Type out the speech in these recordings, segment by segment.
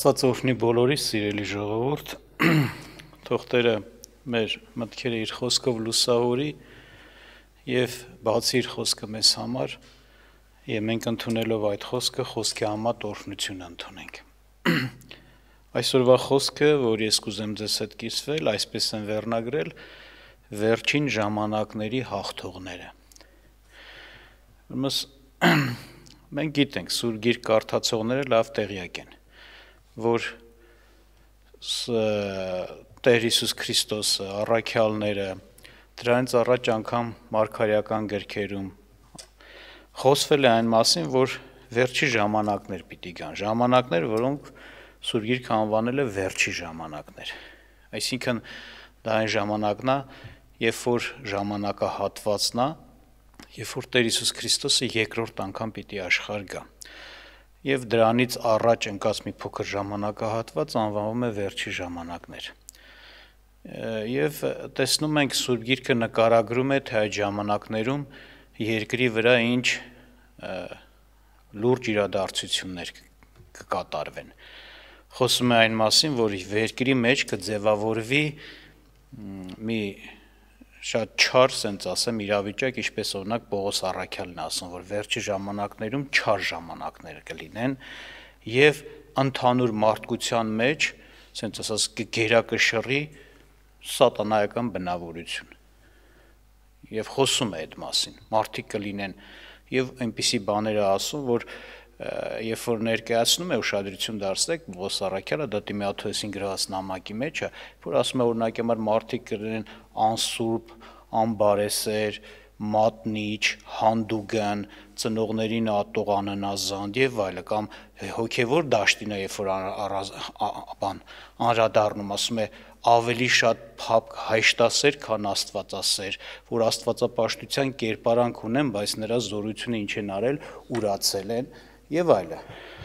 Աստված օրհնի բոլորիս, սիրելի ժողովուրդ։ Թող Տերը մեր մտքերը իր խոսքով լուսավորի եւ բացի իր խոսքը մեզ համար, եւ մենք ընդունելով այդ խոսքը, խոսքի համատ օրհնություն ընդունենք։ Այսօրվա խոսքը, որ ես կուզեմ ձեզ հետ կիսվել, այսպես են վերնագրել վերջին ժամանակների հաղթողները։ Ուրեմն մենք գիտենք, սուր գիրք կարդացողները լավ տեղյակ են որ Տեր Հիսուս Քրիստոսը, առաքյալները, դրանից առաջ անգամ մարգարեական գրքերում խոսվել է այն մասին, որ վերջի ժամանակներ պիտի գան, ժամանակներ, որոնք Սուրբ Գիրքը անվանել է վերջի ժամանակներ։ Այսինքն դա այն ժամանակն է, երբ որ ժամանակահատվածն է, երբ որ Տեր Հիսուս Քրիստոսը երկրորդ անգամ պիտի աշխարհ գա եւ դրանից առաջ ընկած մի փոքր ժամանակահատված անվանվում է վերջի ժամանակներ։ Եվ տեսնում ենք Սուրբ Գիրքը նկարագրում է թե այդ ժամանակներում երկրի վրա ինչ լուրջ իրադարձություններ կկատարվեն։ Խոսում է այն մասին, որ երկրի մեջ կձևավորվի մի շատ չար sense ասեմ իրավիճակ, ինչպես օրինակ Պողոս Արաքյալն ասում, որ վերջի ժամանակներում չար ժամանակներ կլինեն եւ ընդհանուր մարդկության մեջ sense ասած գերակշռի սատանայական բնավորություն։ Եվ խոսում է այդ մասին։ Մարդիկ կլինեն եւ այնպիսի բաներ ասում, որ երբ որ ներկայացնում է ուշադրություն դարձնեք Բոս Սարաքյանը դա Տիմեաթոեսին գրված նամակի մեջ է, որ ասում է օրինակ համար մարդիկ կրեն անսուրբ, անբարեսեր, մատնիչ, հանդուգան, ծնողներին ատող աննազանդ եւ այլը կամ հոգեվոր դաշտին է երբ որ բան անրադառնում ասում է ավելի շատ փապ հայշտասեր, քան աստվածասեր, որ աստվածապաշտության կերպարանք ունեն, բայց նրա զորությունը ինչ են արել, ուրացել են, են եւ այլը։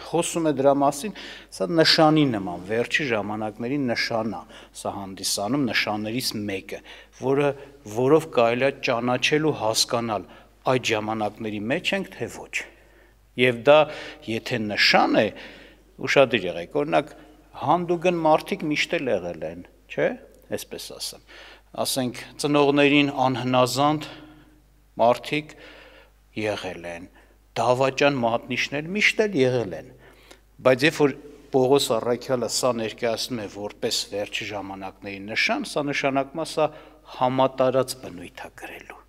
Խոսում է դրա մասին, սա նշանի նման, վերջի ժամանակների նշան է, սա հանդիսանում նշաններից մեկը, որը որով կարելի է ճանաչել ու հասկանալ այդ ժամանակների մեջ ենք թե ոչ։ Եվ դա եթե նշան է, ուշադիր եղեք, օրինակ հանդուգն մարդիկ միշտ էլ եղել են, չէ՞, այսպես ասեմ։ Ասենք ծնողներին անհնազանդ մարդիկ եղել են դավաճան մատնիշներ միշտ էլ եղել են։ Բայց երբ որ Պողոս Առաքյալը սա ներկայացնում է որպես վերջի ժամանակների նշան, սա նշանակում է սա համատարած բնույթ է գրելու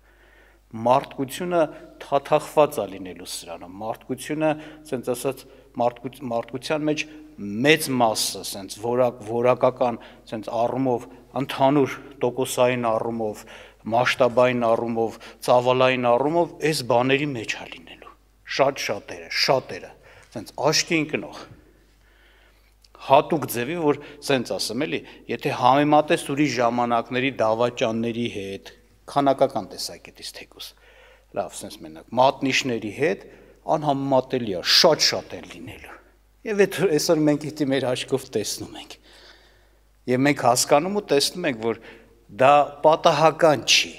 մարդկությունը թաթախված է լինելու սրանը մարդկությունը ասենց ասած մարդ մարդկության մեջ մեծ մասը ասենց որակ որակական ասենց առումով ընդհանուր տոկոսային առումով մասշտաբային առումով ծավալային առումով այս բաների մեջ է լինել շատ շատերը, շատերը, ասենց աչքի ընկնող հատուկ ձևի, որ սենց ասեմ էլի, եթե համեմատես ուրի ժամանակների դավաճանների հետ, քանակական տեսակետից թեկուս, լավ, սենց մենակ, մատնիշների հետ անհամեմատելի է, շատ-շատ են լինելու։ Եվ այդ այսօր մենք դիտի մեր աչքով տեսնում ենք։ Եվ մենք հասկանում ու տեսնում ենք, որ դա պատահական չի։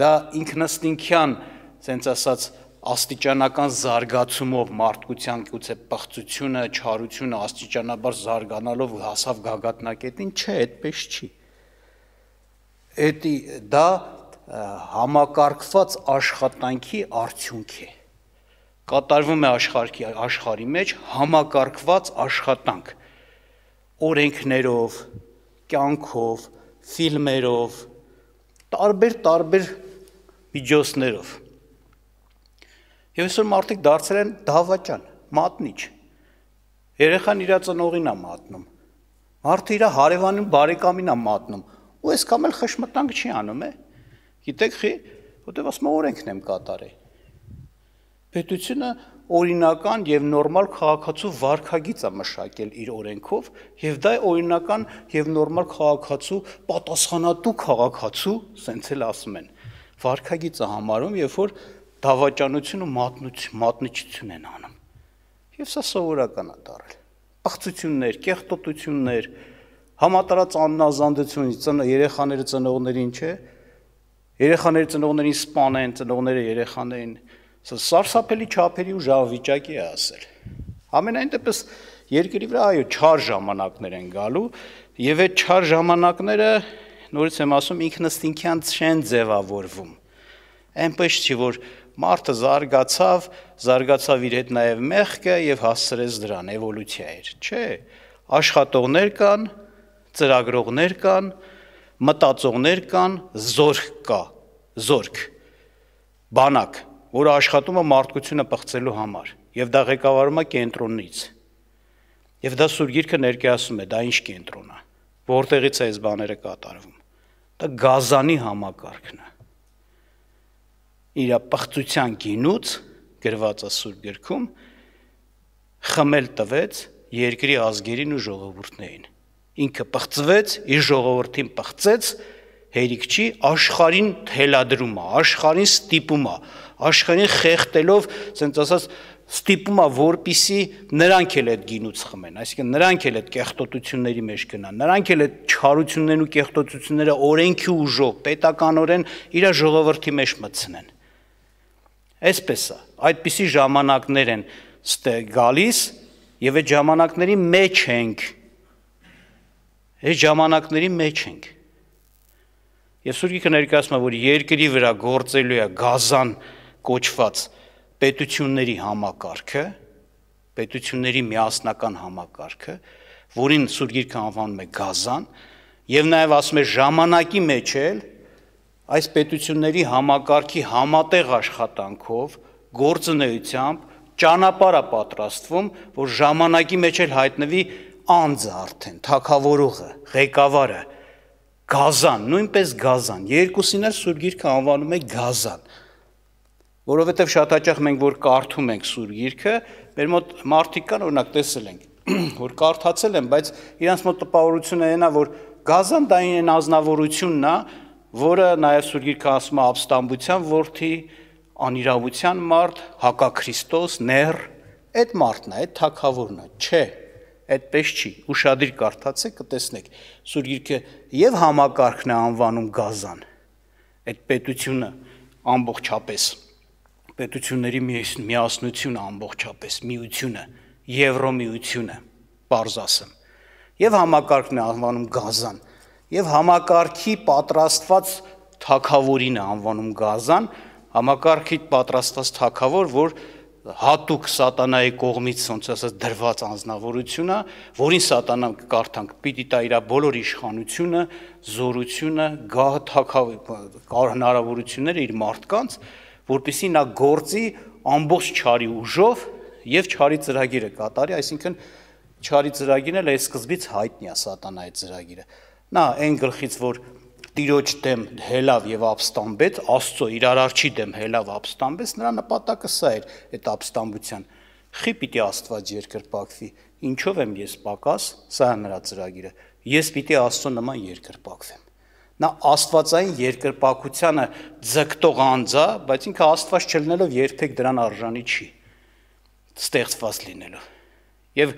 Դա ինքնըստինքյան, ասենց ասած, աստիճանական զարգացումով մարդկության գուցե պղծությունը, չարությունը աստիճանաբար զարգանալով հասավ գագաթնակետին, չէ, այդպես չի։ Էդի դա համակարգված աշխատանքի արդյունք է։ Կատարվում է աշխարհի աշխարհի մեջ համակարգված աշխատանք օրենքներով, կյանքով, ֆիլմերով, տարբեր-տարբեր միջոցներով։ տարբեր, Եվ այսօր մարդիկ դարձել են դավաճան, մատնիչ։ Երեխան իր ծնողին է մատնում։ Մարդը իր հարևանին բարեկամին է մատնում։ Ու այս կամ էլ խշմտանք չի անում, է։ Գիտեք, խի, որտեվ ասում օրենքն եմ կատարել։ Պետությունը օրինական եւ նորմալ քաղաքացու վարքագիծ է մշակել իր օրենքով եւ դա օրինական եւ նորմալ քաղաքացու պատասխանատու քաղաքացու, սենց էլ ասում են, վարքագիծը համարում, երբ որ դավաճանություն ու մատնություն, մատնիչություն են անում։ Եվ սա սովորական է դարել։ Աղծություններ, կեղտոտություններ, համատարած աննազանդություն, ծնո երեխաները ծնողներին, չէ՞։ Երեխաները ծնողներին սպանեն, ծնողները երեխաներին։ Սա սարսափելի չափերի ու վիճակի է ասել։ Ամենայն դեպս երկրի վրա այո, չար ժամանակներ են գալու, եւ այդ չար ժամանակները նորից եմ ասում ինքնըստինքյան չեն ձևավորվում այնպես չի որ մարդը զարգացավ, զարգացավ իր հետ նաև մեղքը եւ հասցրեց դրան, էվոլյուցիա էր, չէ։ Աշխատողներ կան, ծրագրողներ կան, մտածողներ կան, զորք կա, զորք։ Բանակ, որը աշխատում է մարդկությունը բացելու համար եւ դա ղեկավարում է կենտրոնից։ Եվ դա սուր գիրքը ներկայացում է, դա ինչ կենտրոն է, որտեղից է այս բաները կատարվում։ Դա գազանի համակարգն է իր պղծության գինուց գրված է Սուրբ գրքում խմել տվեց երկրի ազգերին ու ժողովուրդներին։ Ինքը պղծվեց, իր ժողովրդին պղծեց, հերիք չի, աշխարհին թելադրում է, աշխարհին ստիպում է, աշխարհին խեղտելով, ասենց ասած, ստիպում է, որpիսի նրանք էլ այդ գինուց խմեն, այսինքն նրանք էլ այդ կեղտոտությունների մեջ գնան, նրանք էլ այդ չարություններն ու կեղտոտությունները օրենքի ուժով, պետականորեն իր ժողովրդի մեջ մտցնեն։ Այսպես է, այդպիսի ժամանակներ են գալիս եւ այդ ժամանակների մեջ ենք։ Այդ ժամանակների մեջ ենք։ Եվ Սուրգիկը ներկայացնում է, որ երկրի վրա գործելու է գազան կոչված պետությունների համակարգը, պետությունների միասնական համակարգը, որին Սուրգիկը անվանում է գազան, եւ նաեւ ասում է ժամանակի մեջ էլ այս պետությունների համակարգի համատեղ աշխատանքով, գործունեությամբ ճանապարհը պատրաստվում, որ ժամանակի մեջ էլ հայտնվի անձը արդեն, թակավորողը, ղեկավարը, գազան, նույնպես գազան, երկուսին էլ Սուրբ Գիրքը անվանում է գազան, որովհետև շատ հաճախ մենք որ կարդում ենք Սուրբ Գիրքը, մեր մոտ մարդիկ կան, օրինակ տեսել ենք, որ կարդացել են, բայց իրանց մոտ տպավորությունը այն է, որ գազան դա այն ազնավորությունն է, որը նաև Սուրբ Գիրքը ասում է ապստամբության որդի, անիրավության մարդ, հակաքրիստոս, ներ, այդ մարդն է, այդ թակավորն է, չէ, այդպես չի, ուշադիր կարդացեք, կտեսնեք, Սուրբ Գիրքը եւ համակարգն է անվանում Գազան, այդ պետությունը ամբողջապես, պետությունների միասնությունը ամբողջապես, միությունը, եվրոմիությունը, պարզ ասեմ, եւ համակարգն է անվանում Գազան, եւ համակարգի պատրաստված թակավորին է անվանում Գազան, համակարգի պատրաստված թակավոր, որ հատուկ սատանայի կողմից ոնց ասած դրված անznավորություն է, որին սատանան կարդանք պիտի տա իր բոլոր իշխանությունը, զորությունը, գահ թակավոր հնարավորությունները իր մարդկանց, որպիսի նա գործի ամբողջ ճարի ուժով եւ ճարի ծրագիրը կատարի, այսինքն ճարի ծրագիրն էլ է սկզբից հայտնի է սատանայի ծրագիրը։ ծրագիր Նա այն գլխից, որ տիրոջ դեմ հելավ եւ ապստամբեց, Աստծո իր արարչի դեմ հելավ ապստամբեց, նրա նպատակը սա էր այդ ապստամբության։ Խի պիտի Աստված երկրպագվի։ Ինչով եմ ես պակաս, սա է նրա ծրագիրը։ Ես պիտի Աստծո նման երկրպագվեմ։ Նա Աստվածային երկրպագությանը ձգտող անձ է, բայց ինքը Աստված չլնելով երբեք դրան արժանի չի ստեղծված լինելու։ Եվ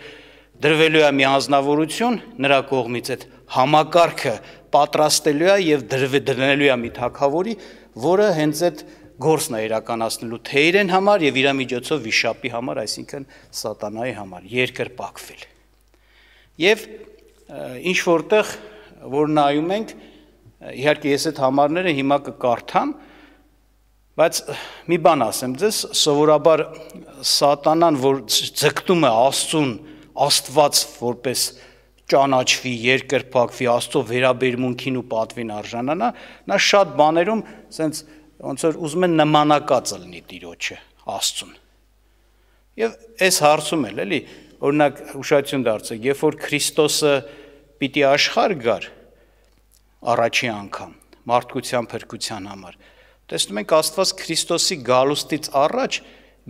դրվելու է մի անznավորություն նրա կողմից այդ համակարգը պատրաստելու է եւ դրվելու է մի թակավորի, որը հենց այդ գործն է իրականացնելու թե իրեն համար եւ իր միջոցով վիշապի համար, այսինքն սատանայի համար երկրպակվել։ Եվ ինչ որտեղ որ նայում ենք, իհարկե ես այդ համարները հիմա կկարդամ, բայց մի բան ասեմ ձեզ, սովորաբար սատանան, որ ձգտում է Աստծուն, Աստված որպես ճանաչվի, երկրպակվի, Աստծո վերաբերմունքին ու պատվին արժանանա, նա շատ բաներում սենց ոնց որ ուզում են նմանակած լինի Տիրոջը, Աստծուն։ Եվ այս հարցում էլ էլի, օրինակ ուշադրություն դարձեք, երբ որ Քրիստոսը պիտի աշխարհ գար առաջի անգամ մարդկության փրկության համար, տեսնում ենք Աստված Քրիստոսի գալուստից առաջ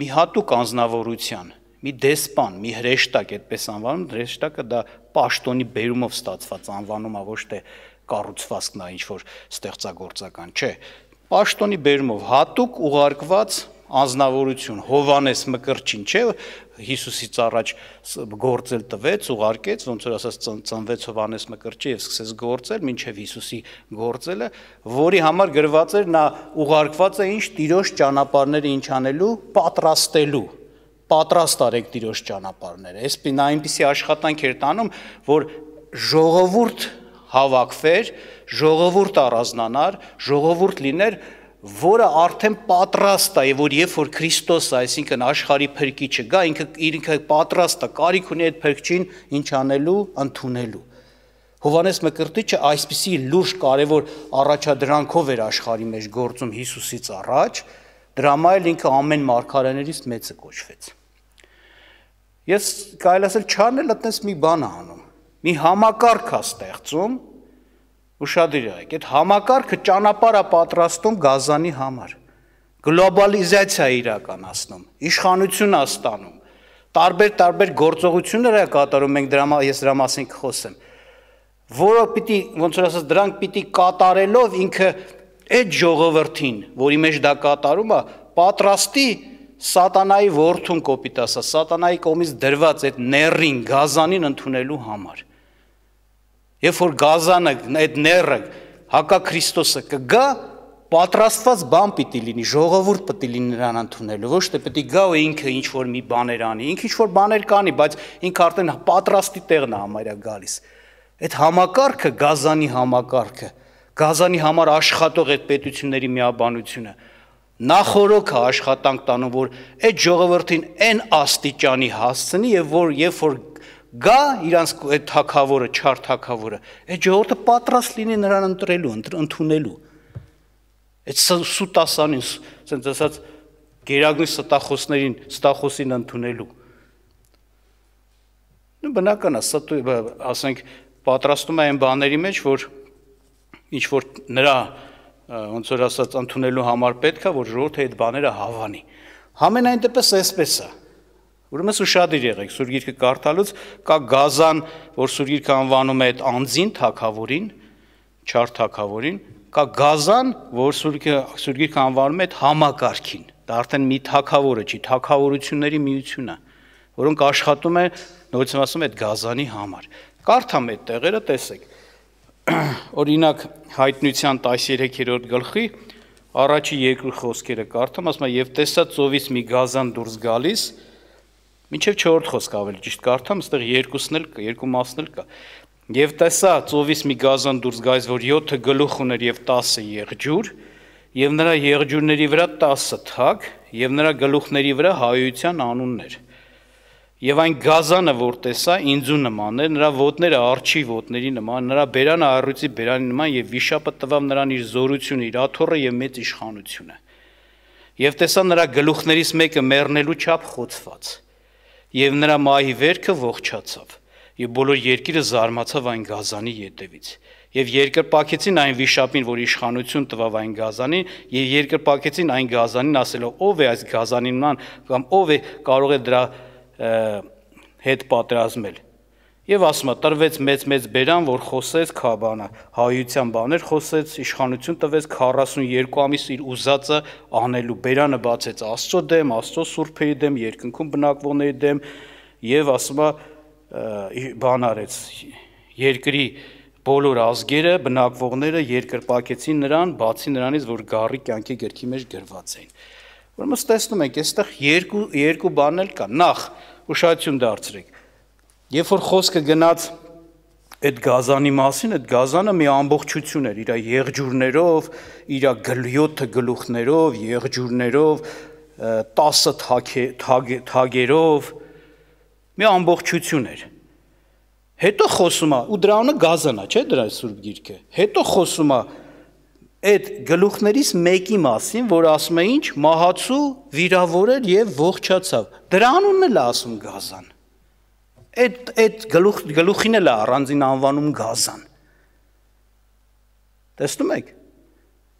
մի հատուկ անznավորության մի դեսպան, մի հրեշտակ այդպես անվանում, հրեշտակը դա պաշտոնի բերումով ստացված անվանումա ոչ թե կառուցվածքն է ինչ որ ստեղծագործական, չէ։ Պաշտոնի բերումով հատուկ ուղարկված անznավորություն Հովանես Մկրտչին, չէ, Հիսուսից առաջ գործել տվեց, ուղարկեց, ոնց որ ասած ծնվեց Հովանես Մկրտչի եւ սկսեց գործել մինչեւ Հիսուսի գործելը, որի համար գրված էր նա ուղարկված է ինչ տիրոջ ճանապարհները ինչ անելու, պատրաստելու պատրաստ արեք Տիրոջ ճանապարհները։ Այսպես նա այնպիսի աշխատանք էր տանում, որ ժողովուրդ հավաքվեր, ժողովուրդ առանձնանար, ժողովուրդ լիներ, որը արդեն պատրաստ է եւ որ երբ որ Քրիստոս, այսինքն աշխարհի փրկիչը գա, ինքը ինքը պատրաստ է, կարիք ունի այդ փրկչին ինչ անելու, ընդունելու։ Հովանես Մկրտիչը այսպիսի լուրջ կարևոր առաջադրանքով էր աշխարհի մեջ գործում Հիսուսից առաջ, դրա համար ինքը ամեն մարգարեներից մեծը կոչվեց։ Ես կարելի ասել չարնել, այտենց մի բան է անում։ Մի համակարգ է ստեղծում։ Ուշադիր եք, այդ համակարգը ճանապարհ է պատրաստում գազանի համար։ Գլոբալիզացիա իրականացնում, իշխանություն է ստանում։ Տարբեր-տարբեր գործողություններ է կատարում, մենք դրա ես դրա մասին կխոսեմ որը պիտի ոնց որ ասած դրանք պիտի կատարելով ինքը այդ ժողովրդին, որի մեջ դա կատարում է, պատրաստի սատանայի որդուն կոպիտ ասա, սատանայի կողմից դրված այդ ներին, գազանին ընդունելու համար։ Երբ որ գազանը, այդ ները հակա Քրիստոսը կգա, պատրաստված բան պիտի լինի, ժողովուրդ պիտի լինի նրան ընդունելու, ոչ թե պիտի գա ու ինքը ինչ որ մի բաներ անի, ինքը ինչ որ բաներ կանի, բայց ինքը արդեն պատրաստի տեղն է համարյա գալիս։ Այդ համակարգը, գազանի համակարգը, գազանի համար աշխատող այդ պետությունների միաբանությունը, նախորոքը աշխատանք տանում, որ այդ ժողովրդին այն աստիճանի հասցնի եւ որ երբ որ գա իրանց այդ թակավորը, չար թակավորը, այդ ժողովուրդը պատրաստ լինի նրան ընտրելու, ընդունելու։ Այդ սուտասանին, ասենց ասած, գերագույն ստախոսներին, ստախոսին ընդունելու։ Նու բնական է, սա ասենք պատրաստում է այն բաների մեջ, որ ինչ որ նրա ոնց որ ասած ընդունելու համար պետքա որ ժողովուրդը այդ բաները հավանի։ Համենայն դեպս էսպես է։ Ուրեմն ուրشادիր եղեք Սուրբ Գիրքը կարդալուց կա գազան, որ Սուրբ Գիրքը անվանում է այդ անձին թակավորին, չար թակավորին, կա գազան, որ Սուրբ Գիրքը անվանում է այդ համակարգին։ Դա արդեն մի թակավորը չի, թակավորությունների միությունն է, որոնք աշխատում են նույնիսկ ասում այդ գազանի համար։ Կարդամ այդ տեղերը, տեսեք օրինակ հայտնության 13-րդ գլխի առաջի երկու խոսքերը կարդամ, ասում է եւ տեսած ծովից մի գազան դուրս գալիս, մինչեւ 4-րդ խոսք ավելի ճիշտ կարդամ, այստեղ երկուսն էլ երկու մասն էլ կա։ Եվ տեսա ծովից մի գազան դուրս գալիս, որ 7-ը գլուխ ուներ եւ 10-ը եղջյուր, եւ նրա եղջյուրների վրա 10 թակ, եւ նրա գլուխների վրա հայության անուններ։ Եվ այն գազանը, որ տեսա, ինձու նման էր, նրա ոտները արջի ոտների նման, նրա բերանը առյուծի բերանի նման եւ վիշապը տվավ նրան իր զորությունը, իր աթոռը եւ մեծ իշխանությունը։ Եվ տեսա նրա գլուխներից մեկը մեռնելու չափ խոցված։ Եվ նրա մահի վերքը ողջացավ։ Եվ բոլոր երկիրը զարմացավ այն գազանի ետևից։ Եվ երկրպակեցին այն վիշապին, որ իշխանություն տվավ այն գազանին, եւ երկրպակեցին այն գազանին ասելով, ով է այս գազանին նման կամ ով է կարող է դրա դր հետ պատրաստել։ Եվ ասում է, տրվեց մեծ-մեծ բերան, որ խոսեց քաբանը, հայության բաներ խոսեց, իշխանություն տվեց 42 ամիս իր ուզածը անելու։ Բերանը բացեց Աստծո դեմ, Աստծո սուրբերի դեմ, երկնքում բնակվողների դեմ եւ ասում է բան արեց երկրի բոլոր ազգերը, բնակվողները երկրպակեցին նրան, բացի նրանից, որ գառի կյանքի գրքի մեջ գրված էին։ Ուրեմն տեսնում եք, այստեղ երկու երկու բան էլ կա։ Նախ ուշադրություն դարձրեք։ Երբ որ խոսքը գնաց այդ գազանի մասին, այդ գազանը մի ամբողջություն էր իր եղջյուրներով, իր գլյոթը գլուխներով, եղջյուրներով, 10 թագերով թագ, մի ամբողջություն էր։ Հետո խոսում է, ու դրանունը գազանա, չէ՞ դրա սուրբ գիրքը։ Հետո խոսում է այդ գլուխներից մեկի մասին, որ ասում է ինչ, մահացու վիրավորել եւ ողջացավ։ Դրա անունն էլ ասում Գազան։ Այդ այդ գլուխ գլուխին էլ առանձին անվանում Գազան։ Տեսնում եք։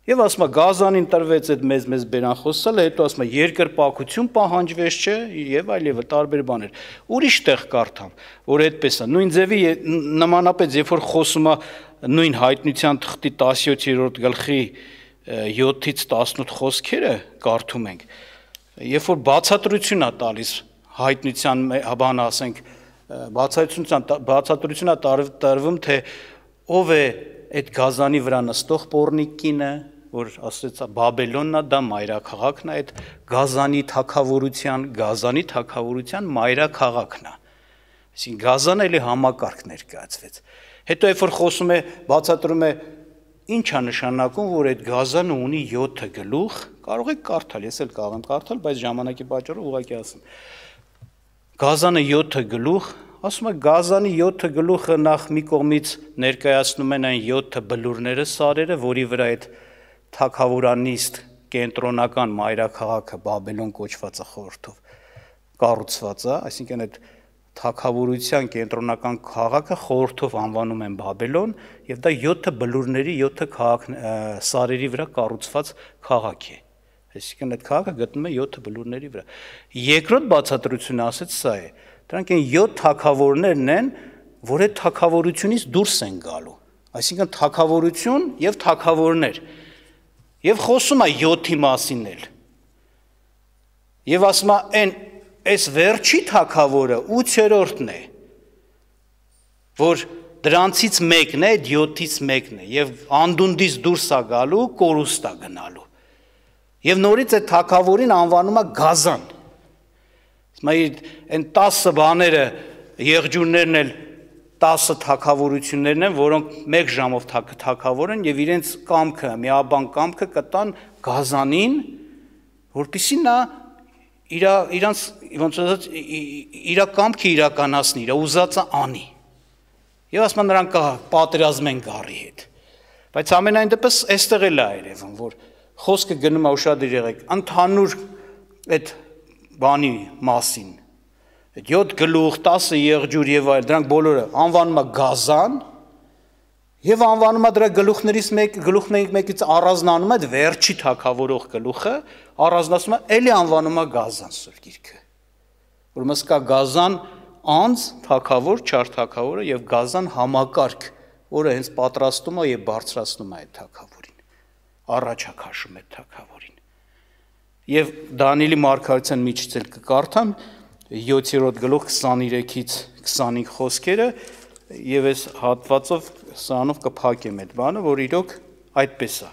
Եվ ասում է Գազանին տրվեց այդ մեզ մեզ բերան խոսելը, հետո ասում է երկրպագություն պահանջվեց, չէ, եւ այլ եւ տարբեր բաներ։ Ուրիշ տեղ կարդամ, որ այդպես է։ Նույն ձևի նմանապես, երբ որ խոսում է նույն հայտնության թղթի 17-րդ գլխի 7-ից 18 խոսքերը կարդում ենք, երբ որ բացատրություն է տալիս հայտնության բան ասենք, բացատրություն բացատրություն է տարվում թե ով է այդ գազանի վրա նստող Պորնիկինը, որ ասեց Բաբելոննա դա մայրաքաղաքն է, այդ գազանի թակավորության, գազանի թակավորության մայրաքաղաքն է։ Այսինքն գազան էլի համակարգ ներկայացվեց։ Հետո երբ որ խոսում է, բացատրում է ինչ է նշանակում, որ այդ գազանը ունի 7 գլուխ, կարող եք կարդալ, ես էլ կարող եմ կարդալ, բայց ժամանակի պատճառով ուղղակի ասեմ։ Գազանը 7 գլուխ, ասում է գազանի 7 գլուխը նախ մի կողմից ներկայացնում են այն 7 բլուրները սարերը, որի վրա այդ թակավորանիստ կենտրոնական մայրաքաղաքը Բաբելոն կոչվածը խորթով կառուցված է, այսինքն այդ այդ թակավորության կենտրոնական քաղաքը խորհրդով անվանում են Բաբելոն եւ դա 7 բլուրների 7 քաղաք սարերի վրա կառուցված քաղաք է։ Այսինքն այդ քաղաքը գտնվում է 7 բլուրների վրա։ Երկրորդ բացատրությունը ասած սա է։ Դրանք այն 7 թակավորներն են, որ այդ թակավորությունից դուրս են գալու։ Այսինքն թակավորություն եւ թակավորներ։ Եվ խոսում է 7-ի մասին էլ։ Եվ ասում է այն այս վերջի թակավորը 8-րդն է, որ դրանցից մեկն է, դյոթից մեկն է, և անդունդից դուրս է գալու, կորուստա գնալու։ Եվ նորից է թակավորին անվանումա գազան։ Մայր են տասը բաները, եղջուրներն էլ տասը թակավորություններն են, որոնք մեկ ժամով թակավոր են և իրենց կամքը, միաբան կամքը կտան գազանին, որպիսի նա իրանց ոնց ասած իր կամքը իրականացնի, իր ուզածը անի։ Եվ ասում են նրանք պատերազմ են գարի հետ։ Բայց ամենայն դեպս այստեղ էլ է երևում, որ խոսքը գնում է ուրشادիր եղեք, ընդհանուր այդ բանի մասին։ Այդ 7 գլուխ, 10 եղջյուր եւ այլ, դրանք բոլորը անվանում է գազան եւ անվանում է դրա գլուխներից մեկ գլուխներից մեկից առանձնանում է այդ վերջի թակավորող գլուխը, առանձնացնում է, ելի անվանում է գազան Սուրբ Գիրքը որ մսկա գազան անձ թակավոր, չար թակավորը եւ գազան համակարգ, որը հենց պատրաստում է եւ բարձրացնում է այդ թակավորին, առաջակաշում է թակավորին։ Եվ Դանիելի մարգարեցյան միջից էլ կկարդամ 7-րդ գլուխ 23-ից 25 խոսքերը եւ այս հատվածով սրանով կփակեմ այդ բանը, որ իրոք այդպես է։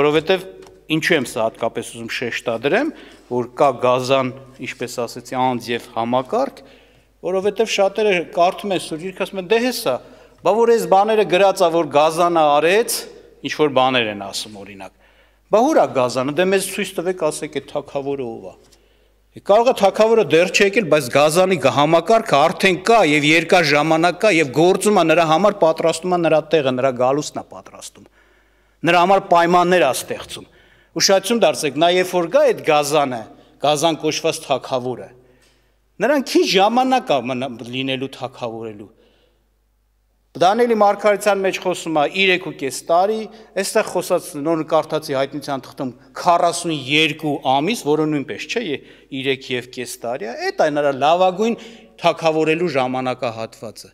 Որովհետեւ Ինչու եմ սա հատկապես ուզում շեշտադրեմ, որ կա գազան, ինչպես ասեցի, անձ եւ համակարգ, որովհետեւ շատերը կարդում են սուրճիրքը, ասում են դե հեսա, բա որ այս բաները գրածա, որ գազանը արեց, ինչ որ բաներ են ասում օրինակ։ Բա ո՞ր է գազանը, դե մեզ ցույց տվեք, ասեք այդ թակավորը ով է։ Կարող է թակավորը դեռ չեկել, բայց գազանի համակարգը արդեն կա եւ երկար ժամանակ կա եւ գործում է նրա համար պատրաստում է նրա տեղը, նրա գալուստն է պատրաստում։ Նրա համար պայմաններ է ստեղծում։ Ուշադրություն դարձեք, նա երբ որ գա այդ գազանը, գազան կոչված թակավորը, նրան քիչ ժամանակ լինելու թակավորելու։ Դանիելի Մարգարիցյան մեջ խոսում է 3.5 տարի, այստեղ խոսած նոր կարդացի հայտնության թղթում 42 ամիս, որը նույնպես չէ, 3 եւ 5 տարի է, այդ այն նրա լավագույն թակավորելու ժամանակահատվածը։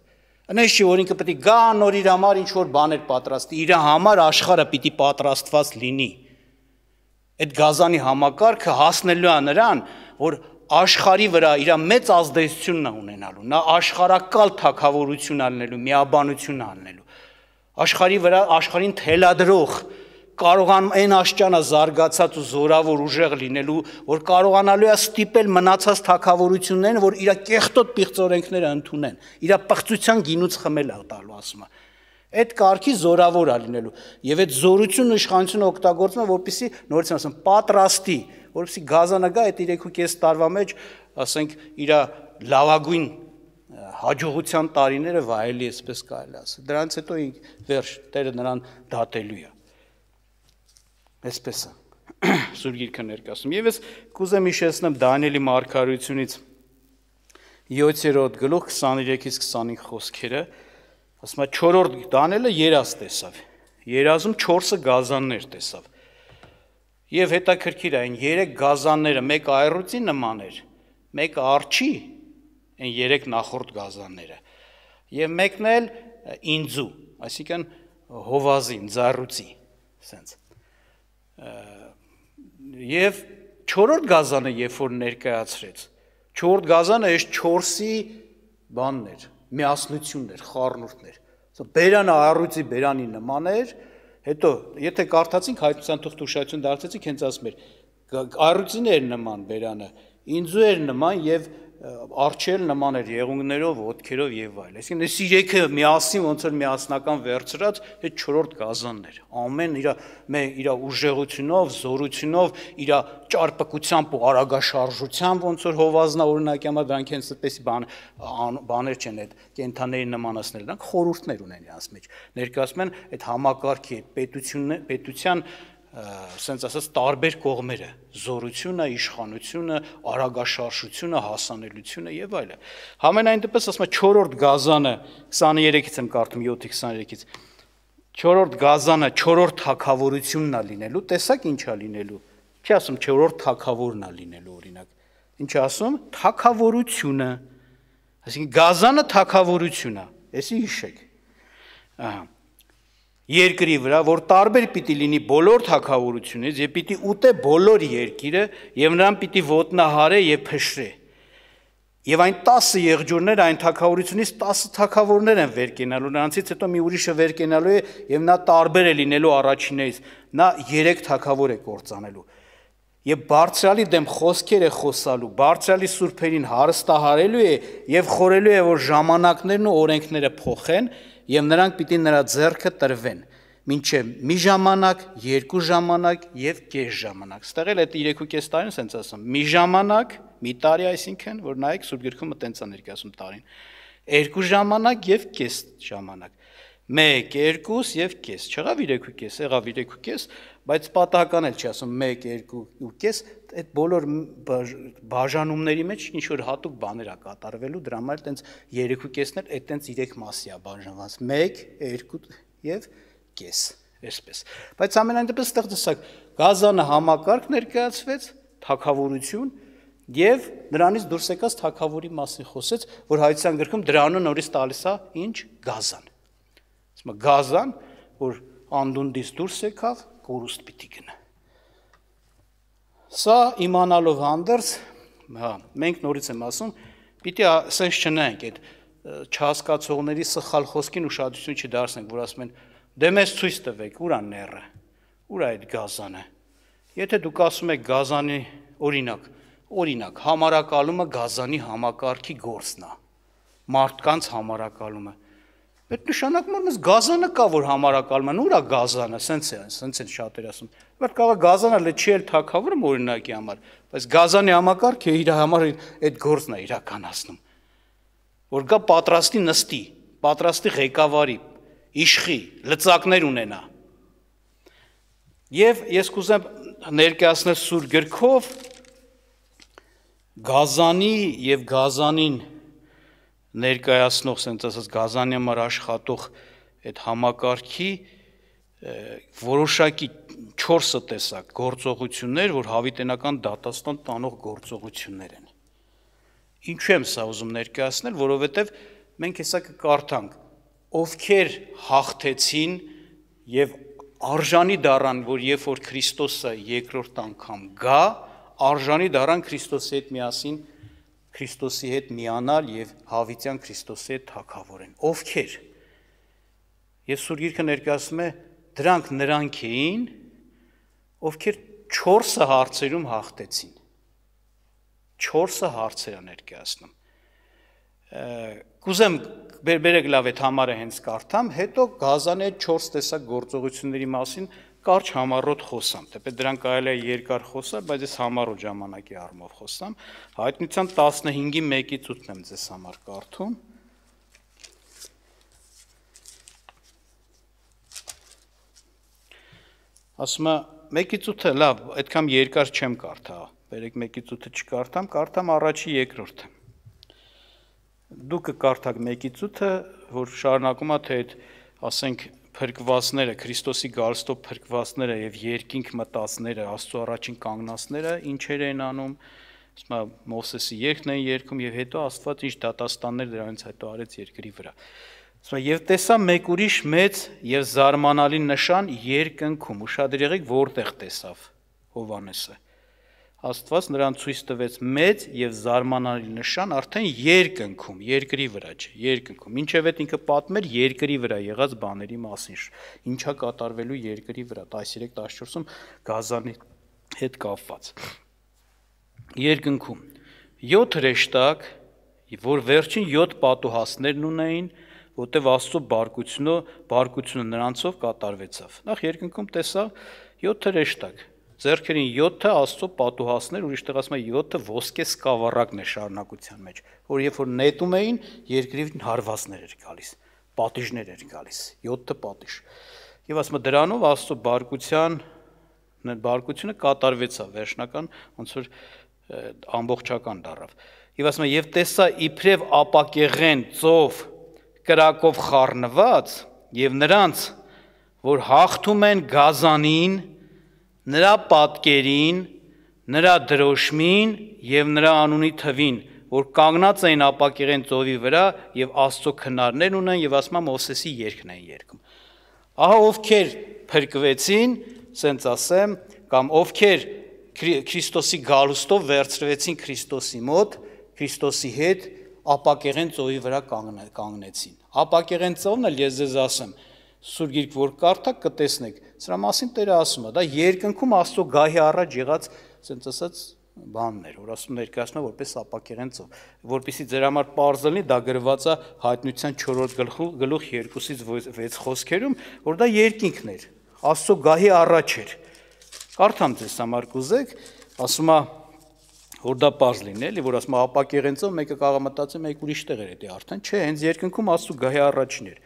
Այնպես չի որ ինքը պետք է գա նոր իր համար ինչ որ բաներ պատրաստի, իր համար աշխարհը պիտի պատրաստված լինի այդ գազանի համակարգը հասնելու է նրան, որ աշխարի վրա իր մեծ ազդեցությունն է ունենալու, նա աշխարակալ թակավորություն ալնելու, միաբանություն ալնելու։ Աշխարի վրա աշխարհին թելադրող կարողան այն աշճանը զարգացած ու զորավոր ուժեղ լինելու, որ կարողանալու է ստիպել մնացած թակավորություններին, որ իր կեղտոտ պիղծ օրենքները ընդունեն, իր պղծության գինուց խմել է տալու ասում է այդ կարգի զորավոր է լինելու եւ այդ զորությունն իշխանությունը օգտագործում է որպիսի նորից ասեմ պատրաստի որպեսի գազանագա այդ 3.5 տարվա մեջ ասենք իր լավագույն հաջողության տարիները վայելի էսպես կարելի ասել դրանից հետո վերջ տերը նրան դատելու է այսպես է սուր գիրքը ներկայացնում եւ ես կուզեմ հիշեցնեմ դանիելի մարգարությունից 7-րդ գլուխ 23-ից 25 խոսքերը ասում է 4-րդ դանելը երազ տեսավ։ Երազում 4-ը գազաններ տեսավ։ Եվ հետաքրքիր է, այն 3 գազանները մեկ այրուցի նման էր, մեկ արջի, այն 3 նախորդ գազանները։ Եվ մեկն էլ ինձու, այսինքն հովազին, զառուցի, սենց։ Եվ 4-րդ գազանը երբ որ ներկայացրեց, 4-րդ գազանը այս 4-ի բանն էր, միասնություններ, խառնուրդներ։ Սա բերանը առույցի բերանի նման էր, հետո եթե կարդացինք հայտության թղթ ուշադրություն դարձեցինք հենց ասում էր առույցին էր նման բերանը, ինձու էր նման եւ և արչել նման էր եղունգներով, ոդքերով եւ այլ։ Այսինքն այս երեքը միասին ոնց որ միասնական վերծրած այդ 4-րդ գազաններ, ամեն իր իր ուժեղությունով, զորությունով, իր ճարպկությամբ ու արագաշարժությամբ ոնց որ հովազնա օրինակի համար դրանք հենց այդպես բան բաներ չեն այդ կենթաների նմանացնել, դրանք խորուրդներ ունեն իրենց մեջ։ Ներկայացում են այդ համակարգի, այդ պետություն պետության, պետության սենց ասած տարբեր կողմերը՝ զորությունը, իշխանությունը, արագաշարժությունը, հասանելիությունը եւ այլը։ Համենայն դեպս ասում եմ 4-րդ գազանը 23-ից եմ կարդում 7-ի 23-ից։ 4-րդ գազանը 4-րդ թակավորությունն է լինելու, տեսակ ինչա լինելու։ Չի ասում 4-րդ թակավորն է լինելու օրինակ։ Ինչ ասում թակավորությունը։ Այսինքն գազանը թակավորությունն է։ Էսի հիշեք։ Ահա երկրի վրա, որ տարբեր պիտի լինի բոլոր թակավորությունից եւ պիտի ուտե բոլոր երկիրը եւ նրան պիտի ոտնահարե եւ փշրե։ Եվ այն 10 եղջյուրներ այն թակավորությունից 10 թակավորներ են վեր կենալու, նրանցից հետո մի ուրիշը վեր կենալու է եւ նա տարբեր է լինելու առաջինից։ Նա 3 թակավոր է կործանելու։ Եվ բարձրալի դեմ խոսքեր է խոսալու, բարձրալի սուրբերին հարստահարելու է եւ խորելու է, որ ժամանակներն ու օրենքները փոխեն, որ եւ նրանք պիտի նրա ձեռքը տրվեն մինչև մի ժամանակ, երկու ժամանակ եւ կես ժամանակ։ Ստեղ էլ այդ 3.5 տարին ասենց ասում, մի ժամանակ, մի տարի, այսինքն, որ նայեք Սուրբ Գրքում այտենց է ներկայացում տարին։ Երկու ժամանակ եւ կես ժամանակ։ 1 2 եւ կես։ Չեղավ 3.5, եղավ 3.5, բայց պատահական էլ չի ասում 1 2.5, այդ բոլոր բաժանումների մեջ ինչ որ հատուկ բաներ է կատարվելու, դրա համար էլ տենց 3.5-ներ այդ տենց 3 մասի է բաժանված։ 1 2 եւ կես, այսպես։ Բայց ամենայն դեպս ստեղ տեսակ գազանը համակարգ ներկայացվեց, թակավորություն եւ նրանից դուրս եկած թակավորի մասին խոսեց, որ հայցյան գրքում դրանով նորից տալիս է ինչ գազան։ Հիմա գազան, որ անդունդից դուրս եկավ, կորուստ պիտի գնա։ Սա իմանալով հանդերձ, հա, մենք նորից եմ ասում, պիտի ասես չնայենք այդ չհասկացողների սխալ խոսքին ուշադրություն չդարձնենք, որ ասում են դե մեզ ցույց տվեք, ուր է ները։ Ուր է այդ գազանը։ Եթե դուք ասում եք գազանի օրինակ, օրինակ համարակալումը գազանի համակարգի գործն է։ Մարդկանց համարակալումը Այդ նշանակումը մեզ գազանը կա, որ համարակալում են, ուրա գազանը, սենց է, սենց են շատեր ասում։ Բայց կարող է գազանը լե չի էլ թակավորում օրինակի համար, բայց գազանի համակարգը իր համար այդ գործն է իրականացնում։ Որ գա պատրաստի նստի, պատրաստի ղեկավարի, իշխի, լծակներ ունենա։ Եվ ես կուզեմ ներկայացնել սուր գրքով գազանի եւ գազանին ներկայացնող, ասենց ասած գազանի համար աշխատող այդ համակարգի որոշակի 4-ը տեսակ գործողություններ, որ հավիտենական դատաստան տանող գործողություններ են։ Ինչու եմ սա ուզում ներկայացնել, որովհետև մենք հեսա կկարդանք, ովքեր հաղթեցին եւ արժանի դառան, որ երբ որ Քրիստոսը երկրորդ անգամ գա, արժանի դառան Քրիստոսի հետ միասին Քրիստոսի հետ միանալ եւ հավիտյան Քրիստոսի հետ թակավորեն։ Ովքեր։ Եվ Սուրբ Գիրքը ներկայացնում է դրանք նրանք էին, ովքեր 4-ը հարցերում հաղթեցին։ 4-ը հարցեր է ներկայացնում։ Կուզեմ բերեք լավ այդ համարը հենց կարդամ, հետո Գազանի 4 տեսակ գործողությունների մասին կարճ համառոտ խոսամ, թեպետ դրան կարելի է երկար խոսալ, բայց ես համառոտ ժամանակի առումով խոսամ։ Հայտնության 15-ի 1-ից 8-ն եմ ձեզ համար կարդում։ Ասում է 1-ից 8-ը, լավ, այդքան երկար չեմ կարդա։ Բերեք 1-ից 8-ը չկարդամ, կարդամ առաջի երկրորդը։ Դուք կկարդաք 1-ից 8-ը, որ շարունակում է թե այդ, ասենք, փրկվածները, Քրիստոսի գալստո փրկվածները եւ երկինք մտածները, Աստծո առաջին կանգնածները ինչեր են անում։ Հիմա Մովսեսի երկն են երկում եւ հետո Աստված ինչ դատաստաններ դրանից հետո արեց երկրի վրա։ Հիմա եւ տեսա մեկ ուրիշ մեծ եւ զարմանալի նշան երկնքում։ Ուշադրի եղեք, որտեղ տեսավ Հովանեսը Աստված նրան ցույց տվեց մեծ եւ զարմանալի նշան արդեն երկնքում, երկրի վրա, չէ, երկնքում։ Ինչև այդ ինքը պատմեր երկրի վրա եղած բաների մասին։ Ինչա կատարվելու երկրի վրա 13-14-ում Գազանի հետ կապված։ Երկնքում 7 հրեշտակ, որ վերջին 7 պատուհասներն ունեին, որտեվ Աստծո բարկությունը, բարկությունը նրանցով կատարվեցավ։ Նախ երկնքում տեսա 7 հրեշտակ Ձերքերին 7-ը Աստծո պատուհասներ, ուրիշ տեղ ասում է 7-ը ոսկե սկավառակն է շարունակության մեջ, որ երբ որ նետում էին, երկրի հարվածներ էր գալիս, պատիժներ էր գալիս, 7-ը պատիժ։ Եվ ասում է դրանով Աստծո բարկության բարկությունը կատարվեցա վերջնական ոնց որ ամբողջական դարավ։ Եվ ասում է եւ տեսա իբրև ապակեղեն ծով կրակով խառնված եւ նրանց որ հաղթում են գազանին նրա պատկերին, նրա դրոշմին եւ նրա անունի թվին, որ կանգնած էին ապակեղեն ծովի վրա եւ Աստծո քնարներ ունեն եւ ասում է Մովսեսի երգն են երգում։ Ահա ովքեր փրկվեցին, սենց ասեմ, կամ ովքեր Քրիստոսի գալուստով վերցրվեցին Քրիստոսի մոտ, Քրիստոսի հետ ապակեղեն ծովի վրա կանգնեցին։ Ապակեղեն ծովն էլ ես ձեզ ասեմ, սուր գիրք որ կարդակ կտեսնեք սրա մասին Տերը ասում է դա երկնքում Աստծո գահի առաջ եղած ասենց ասած բաններ որ ասում ներկայացնում որպես ապակերենցով որբիսի ձեր համար པարզ լինի դա գրված է հայտնության 4-րդ գլուխ 2-ից 6 խոսքերում որ դա երկինքն էր Աստծո գահի առաջ էր կարդամ ձեզ համար կուզեք ասում է որ դա բաժ լինի, էլի, որ ասում ապակերենցով մեկը կարող մտածի մեկ ուրիշ տեղ էր դա արդեն, չէ, հենց երկնքում աստու գահի առաջին էր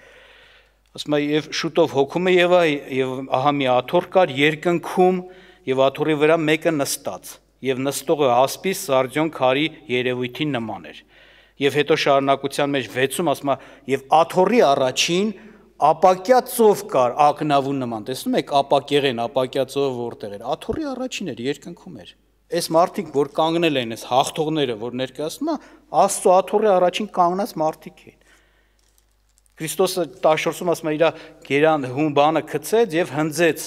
ասում է եւ շուտով հոգում է եւ եւ ահա մի աթոռ կար երկնքում եւ աթոռի վրա մեկը նստած եւ նստողը ասպի սարդյոն քարի երևույթին նման էր եւ հետո շարունակության մեջ 6-ում ասում է եւ աթոռի առաջին ապակյա ծով կար ակնավուն նման տեսնում եք ապակեղեն ապակյա ծովը որտեղ էր աթոռի առաջին էր երկնքում էր այս մարդիկ որ կանգնել են այս հաղթողները որ ներկայացնում է աստծո աթոռի առաջին կանգնած մարդիկ են Քրիստոսը տաշորսում ասում է իր գերան հուն բանը գցեց եւ հնձեց,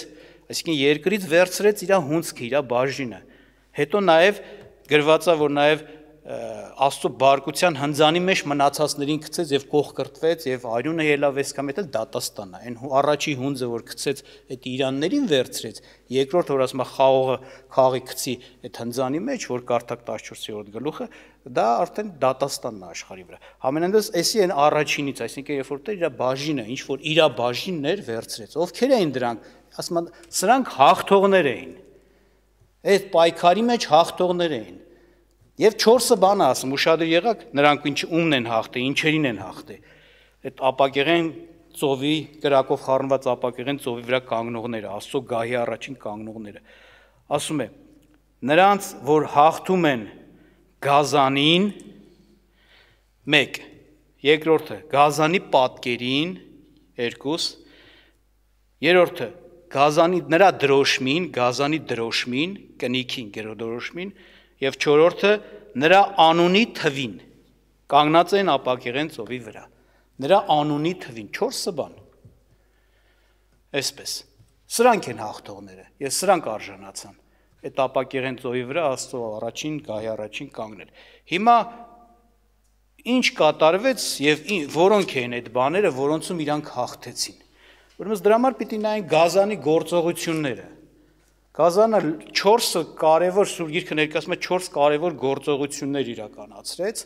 այսինքն երկրից վերցրեց իր հունցքը, իր բաժինը։ Հետո նաեւ գրվածա, որ նաեւ աստծո բարգության հնձանի մեջ մնացածներին գցեց եւ կող կրտվեց եւ արյունը ելավ եսկամետել դատաստանա այն առաջի հունձը որ գցեց այդ իրաններին վերցրեց երկրորդ որ ասում է խաղողը խաղի գցի այդ հնձանի մեջ որ կարդակ 14-րդ գլուխը դա արդեն դատաստանն է աշխարհի վրա ամենանդես էսի այն առաջինից այսինքն երբ որ դա իր բաժինը ինչ որ իր բաժինն էր վերցրեց ովքեր էին դրանք ասում սրանք հաղթողներ էին այդ պայքարի մեջ հաղթողներ էին Եվ 4-ը բանը ասում, ուշադիր եղաք, նրանք ինչ ումն են հաղթե, ինչերին են հաղթե։ Այդ ապակեղեն ծովի կրակով խառնված ապակեղեն ծովի վրա կանգնողները, Աստծո գահի առաջին կանգնողները։ Ասում է. նրանց, որ հաղթում են գազանին 1 երկրորդը գազանի պատկերին 2 երրորդը գազանի նրա դրոշմին, գազանի դրոշմին, կնիքին, գերոդրոշմին 3 եւ 4-րդը նրա անունի թվին կանգնած են ապակեղեն ծովի վրա։ Նրա անունի թվին 4-ը բան։ Այսպես։ Սրանք են հաղթողները։ Ես սրանք արժանացան։ Այդ ապակեղեն ծովի վրա Աստծո առաջին գահի առաջին կանգնել։ Հիմա ինչ կատարվեց եւ որոնք էին այդ բաները, որոնցում իրանք հաղթեցին։ Ուրեմն դրա համար պիտի նայեն Գազանի գործողությունները Կազանը 4 կարևոր սուր գիրքը ներկայացնում է 4 կարևոր գործողություններ իրականացրեց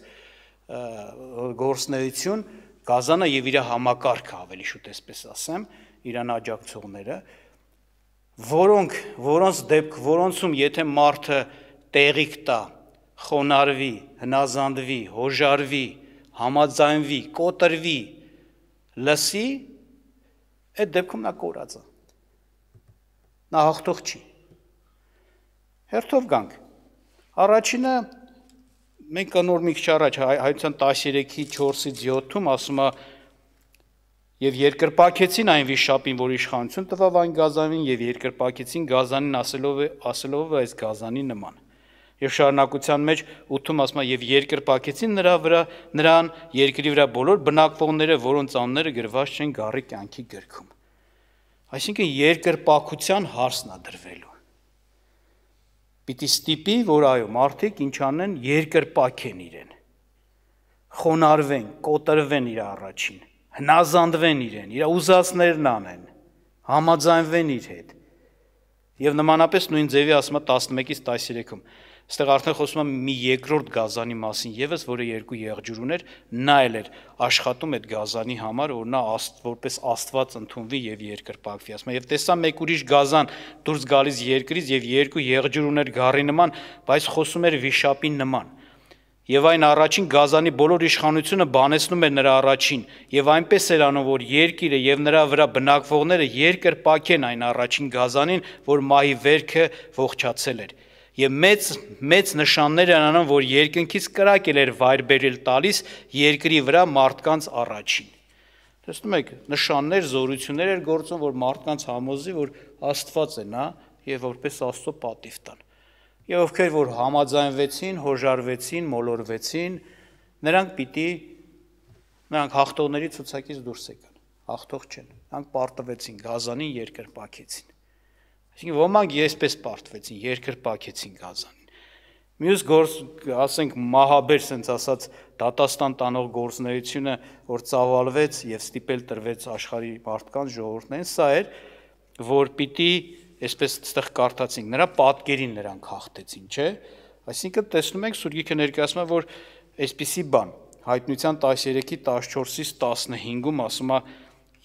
գործնեություն Կազանը եւ իր համակարգը ավելի շուտ էսպես ասեմ իրան աջակցողները որոնք որոնց դեպք որոնցում եթե մարդը տեղիք տա խոնարհվի հնազանդվի հոժարվի համաձայնվի կոտրվի լսի այդ դեպքում նա կորած է նա հաղթող չի Հերթով գանք։ Առաջինը մենք անոր մի քիչ առաջ հայության 13-ի 4-ից 7-ում ասում է եւ երկրպակեցին այն վիշապին, որ իշխանություն տվավ այն գազանին եւ երկրպակեցին գազանին ասելով ասելով այս գազանի նման։ Եվ շարունակության մեջ 8-ում ասում է եւ երկրպակեցին նրա վրա նրան երկրի վրա բոլոր բնակվողները, որոնց անունները գրված չեն Գառի կյանքի գրքում։ Այսինքն երկրպակության հարցն է դրվելու Պիտի ստիպի, որ այո, մարդիկ ինչ անեն, երկրպակեն իրեն։ Խոնարվեն, կոտրվեն իր առաջին, հնազանդվեն իրեն, իր ուզածներն անեն, համաձայնվեն իր հետ։ Եվ նմանապես նույն ձևի ասում է 11-ից 13-ում Այստեղ արդեն խոսում եմ մի երկրորդ գազանի մասին եւս, որը երկու եղջյուր ուներ, նա էլ էր աշխատում այդ գազանի համար, որ նա աստ, որպես Աստված ընդունվի եւ երկրպագվի, ասում եմ, եւ տեսա մեկ ուրիշ գազան դուրս գալիս երկրից եւ երկու եղջյուր ուներ գառի նման, բայց խոսում էր վիշապի նման։ Եվ այն առաջին գազանի բոլոր իշխանությունը բանեցնում էր նրա առաջին, եւ այնպես էր անում, որ երկիրը եւ նրա վրա բնակվողները երկրպակեն այն առաջին գազանին, որ մահի վերքը ողջացել էր եւ մեծ մեծ նշաններ են անում, որ երկնքից կրակել էր վայր բերել տալիս երկրի վրա մարդկանց առաջին։ Տեսնում եք, նշաններ, զորություններ էր գործում, որ մարդկանց համոզի, որ Աստված է նա եւ որպես Աստծո պատիվ տան։ Եվ ովքեր որ համաձայնվեցին, հոժարվեցին, մոլորվեցին, նրանք պիտի նրանք հաղթողների ցուցակից դուրս եկան։ Հաղթող չեն։ Նրանք պարտվեցին, գազանին երկրպակեցին։ Այսինքն ոմանք եսպես պարտվեցին, երկրպակեցին Գազանին։ Մյուս գործ, ասենք Մահաբեր sense ասած դատաստան տանող գործնեությունը, որ ծավալվեց եւ ստիպել տրվեց աշխարհի մարդկանց ժողովուրդներին, սա էր, որ պիտի այսպես այդտեղ կարդացինք, նրա պատկերին նրանք հաղթեցին, չէ՞։ Այսինքն տեսնում ենք Սուրգիքը ներկայացնում է, որ այսպիսի բան հայտնության 13-ի 14-ից 15-ում ասում է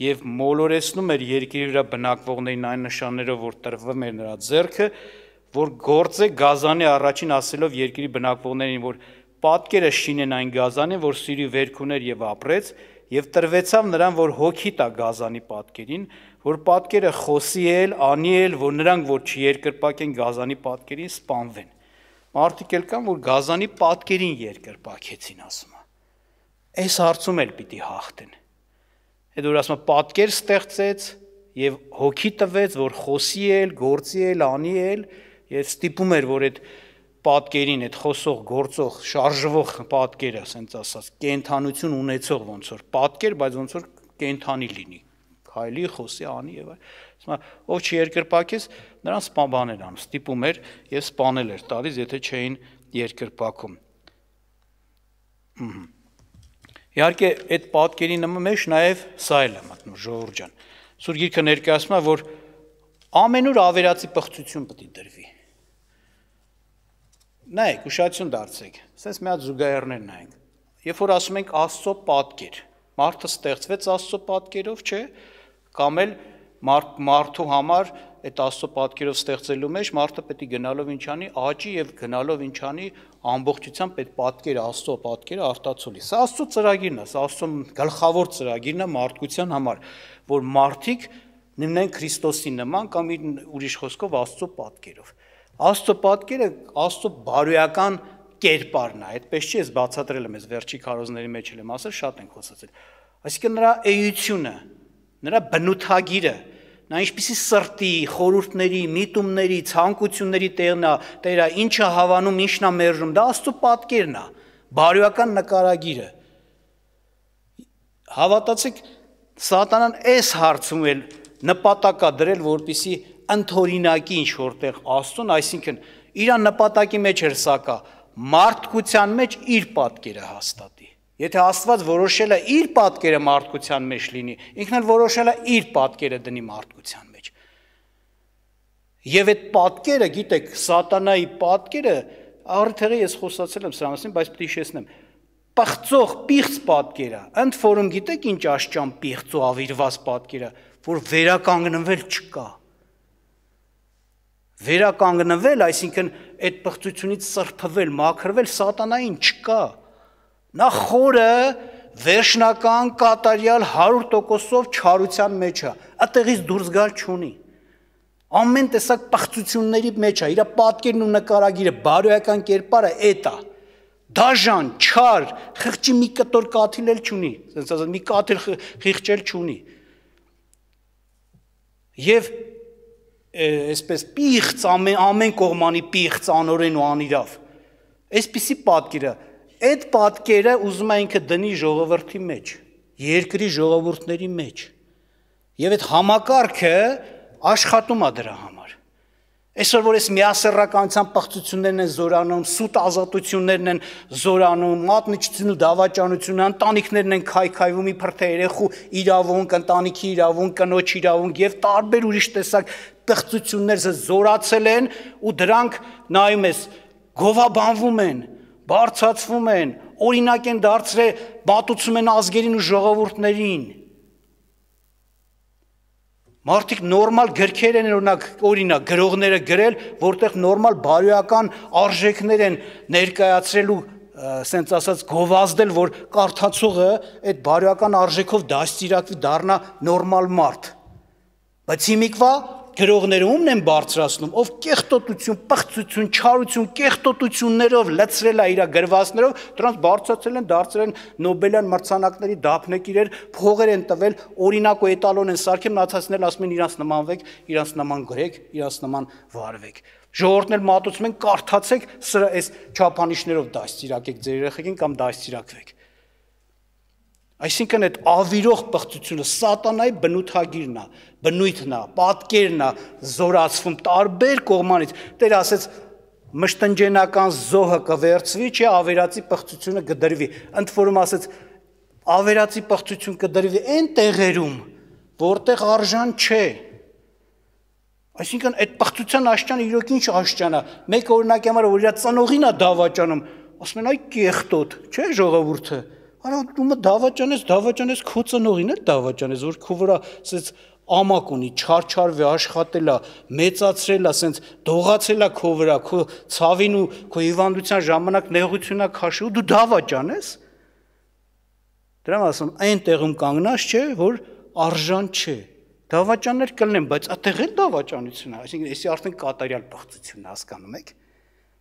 եւ մոլորեցնում էր երկրի վրա բնակվողներին այն նշաններով, որ տրվում էր նրա ձեռքը, որ գործե գազանի առաջին ասելով երկրի բնակվողներին, որ պատկերը շինեն այն գազանին, որ սիրի վերքուներ եւ ապրեց, եւ տրվեցավ նրան, որ հոգի տա գազանի պատկերին, որ պատկերը խոսի էլ, անի էլ, որ նրանք, որ չերկրպակեն գազանի պատկերին, սպանվեն։ Մարդիկ էլ կան, որ գազանի պատկերին երկրպակեցին, ասում է։ Այս հարցում էլ պիտի հաղթեն Հետո որ ասում է պատկեր ստեղծեց եւ հոգի տվեց, որ խոսի էլ, գործի էլ, անի էլ եւ ստիպում էր, որ այդ պատկերին, այդ խոսող, գործող, շարժվող պատկերը, ասենց ասած, կենթանություն ունեցող ոնց որ պատկեր, բայց ոնց որ կենթանի լինի։ Քայլի, խոսի, անի եւ այլ։ Ասում է, ով չի երկրպակես, նրան սպանբան էր անում, ստիպում էր եւ սպանել էր տալիս, եթե չէին երկրպակում։ Ահա Իհարկե, այդ պատկերի նման մեջ նաև սա էլ է մտնում ժողովուրդ ջան։ Սուր գիրքը ներկայացնում է, որ ամենուր ավերածի պղծություն պետք է դրվի։ Նայեք, ուշադրություն դարձեք։ Սենց մի հատ զուգահեռներ նայենք։ Երբ որ ասում ենք Աստծո պատկեր, մարդը ստեղծվեց Աստծո պատկերով, չէ՞, կամ էլ մարդ մարդու համար մար, այդ աստծո պատկերով ստեղծելու մեջ մարդը պետք է գնալով ինչանի աճի եւ գնալով ինչանի ամբողջությամբ այդ պատկերը աստծո պատկերը արտացոլի։ Սա աստծո ծրագիրն է, սա աստծո գլխավոր ծրագիրն է մարդկության համար, որ մարդիկ նմնեն Քրիստոսի նման կամ իր ուրիշ խոսքով աստծո պատկերով։ Աստծո պատկերը աստծո բարոյական կերպարն է, այդպես չի ես բացատրել եմ ես վերջի քարոզների մեջ էլ եմ ասել, շատ ենք խոսացել։ Այսինքն նրա էությունը, նրա բնութագիրը, Նա ինչպիսի սրտի, խորուրդների, միտումների, ցանկությունների տեղն է, տերա ինչը հավանում, ինչն է մերժում, դա Աստծո պատկերն է, բարոյական նկարագիրը։ Հավատացեք, Սատանան այս հարցում էլ նպատակա դրել, որպիսի ընթորինակի ինչ որտեղ Աստուն, այսինքն իր նպատակի մեջ էր սակա, մարդկության մեջ իր պատկերը հաստատ Եթե Աստված որոշել է իր պատկերը մարդկության մեջ լինի, ինքն էլ որոշել է իր պատկերը դնի մարդկության մեջ։ Եվ այդ պատկերը, գիտեք, սատանայի պատկերը, արդյոք ես խոսացել եմ սրա մասին, բայց պիտի շեսնեմ։ Պղծող, պիղծ պատկերը, ընդ որում գիտեք ինչ աշճան պիղծ ու ավիրված պատկերը, որ վերականգնվել չկա։ Վերականգնվել, այսինքն այդ պղծությունից սրբվել, մաքրվել սատանային չկա։ չկա Նա խորը վերջնական կատարյալ 100%-ով չարության մեջ է։ Այդտեղից դուրս գալ չունի։ Ամեն տեսակ պղծությունների մեջ է, իր պատկերն ու նկարագիրը բարոյական կերպարը էտ է։ Դաժան, չար, խղճի մի կտոր կաթիլ էլ չունի, ասենց ասած մի կաթիլ խիղճել չունի։ Եվ այսպես պիղծ ամեն ամեն կողմանի պիղծ անորեն ու անիրավ։ Այսպիսի պատկերը Այդ պատկերը ուզում է ինքը դնի ժողովրդի մեջ, երկրի ժողովուրդների մեջ։ Եվ այդ համակարգը աշխատում է դրա համար։ Այսօր որ այս միասեռականության պղծություններն են զորանում, սուտ ազատություններն են զորանում, մատնիչությունն ու դավաճանությունը, ընտանիքներն են քայքայվում իբր թե երեխու իրավունք, ընտանիքի իրավունք, կնոջ իրավունք եւ տարբեր ուրիշ տեսակ պղծություններ զորացել են ու դրանք նայում ես գովաբանվում են, բարձացվում են, օրինակ են դարձրել, պատուցում են ազգերին ու ժողովուրդներին։ Մարդիկ նորմալ գրքեր են օրինակ օրինակ գրողները գրել, որտեղ նորմալ բարոյական արժեքներ են ներկայացրելու սենց ասած գովազդել, որ կարդացողը այդ բարոյական արժեքով դաստիարակվի դառնա նորմալ մարդ։ Բայց հիմիկվա գրողները ումն են բարձրացնում, ով կեղտոտություն, պղծություն, չարություն, կեղտոտություններով լծրել է իր գրվածներով, դրանց բարձրացել են, դարձել են Նոբելյան մրցանակների դափնեկիրեր, փողեր են տվել, օրինակ ու էտալոն են սարքել, մնացածներն ասում են իրանց նմանվեք, իրանց նման գրեք, իրանց նման վարվեք։ Ժողովուրդն էլ մատուցում են կարդացեք սրա այս չափանիշներով դասիրակեք ձեր երեխեքին կամ դասիրակվեք։ դա Այսինքն այդ ավիրող բղծությունը սատանայի բնութագիրն է, բնույթն է, պատկերն է զորացվում տարբեր կողմանից։ Տեր ասեց մշտնջենական զոհը կվերծվի, չէ ավերածի բղծությունը կդրվի։ Ընդ որում ասեց ավերածի բղծություն կդրվի այն տեղերում, որտեղ արժան չէ։ Այսինքն այդ բղծության աշճանը իրոք ինչ աշճան է։ Մեկ օրինակի համար որ իր ծնողին է դավաճանում, ասում են այ կեղտոտ, չէ ժողովուրդը։ ժող Արա ումը դավաճանես, դավաճանես քո ծնողին էլ դավաճանես, որ քո վրա ասես ամակ ունի, չարչարվի աշխատելա, մեծացրելա, ասենց դողացելա քո վրա, քո ցավին ու քո հիվանդության ժամանակ նեղությունա քաշի ու դու դավաճանես։ Դրան ասում այն տեղում կանգնած չէ, որ արժան չէ։ Դավաճաններ կլինեն, բայց այդտեղ էլ դավաճանությունն է, այսինքն էսի արդեն կատարյալ բղծությունն է, հասկանում եք։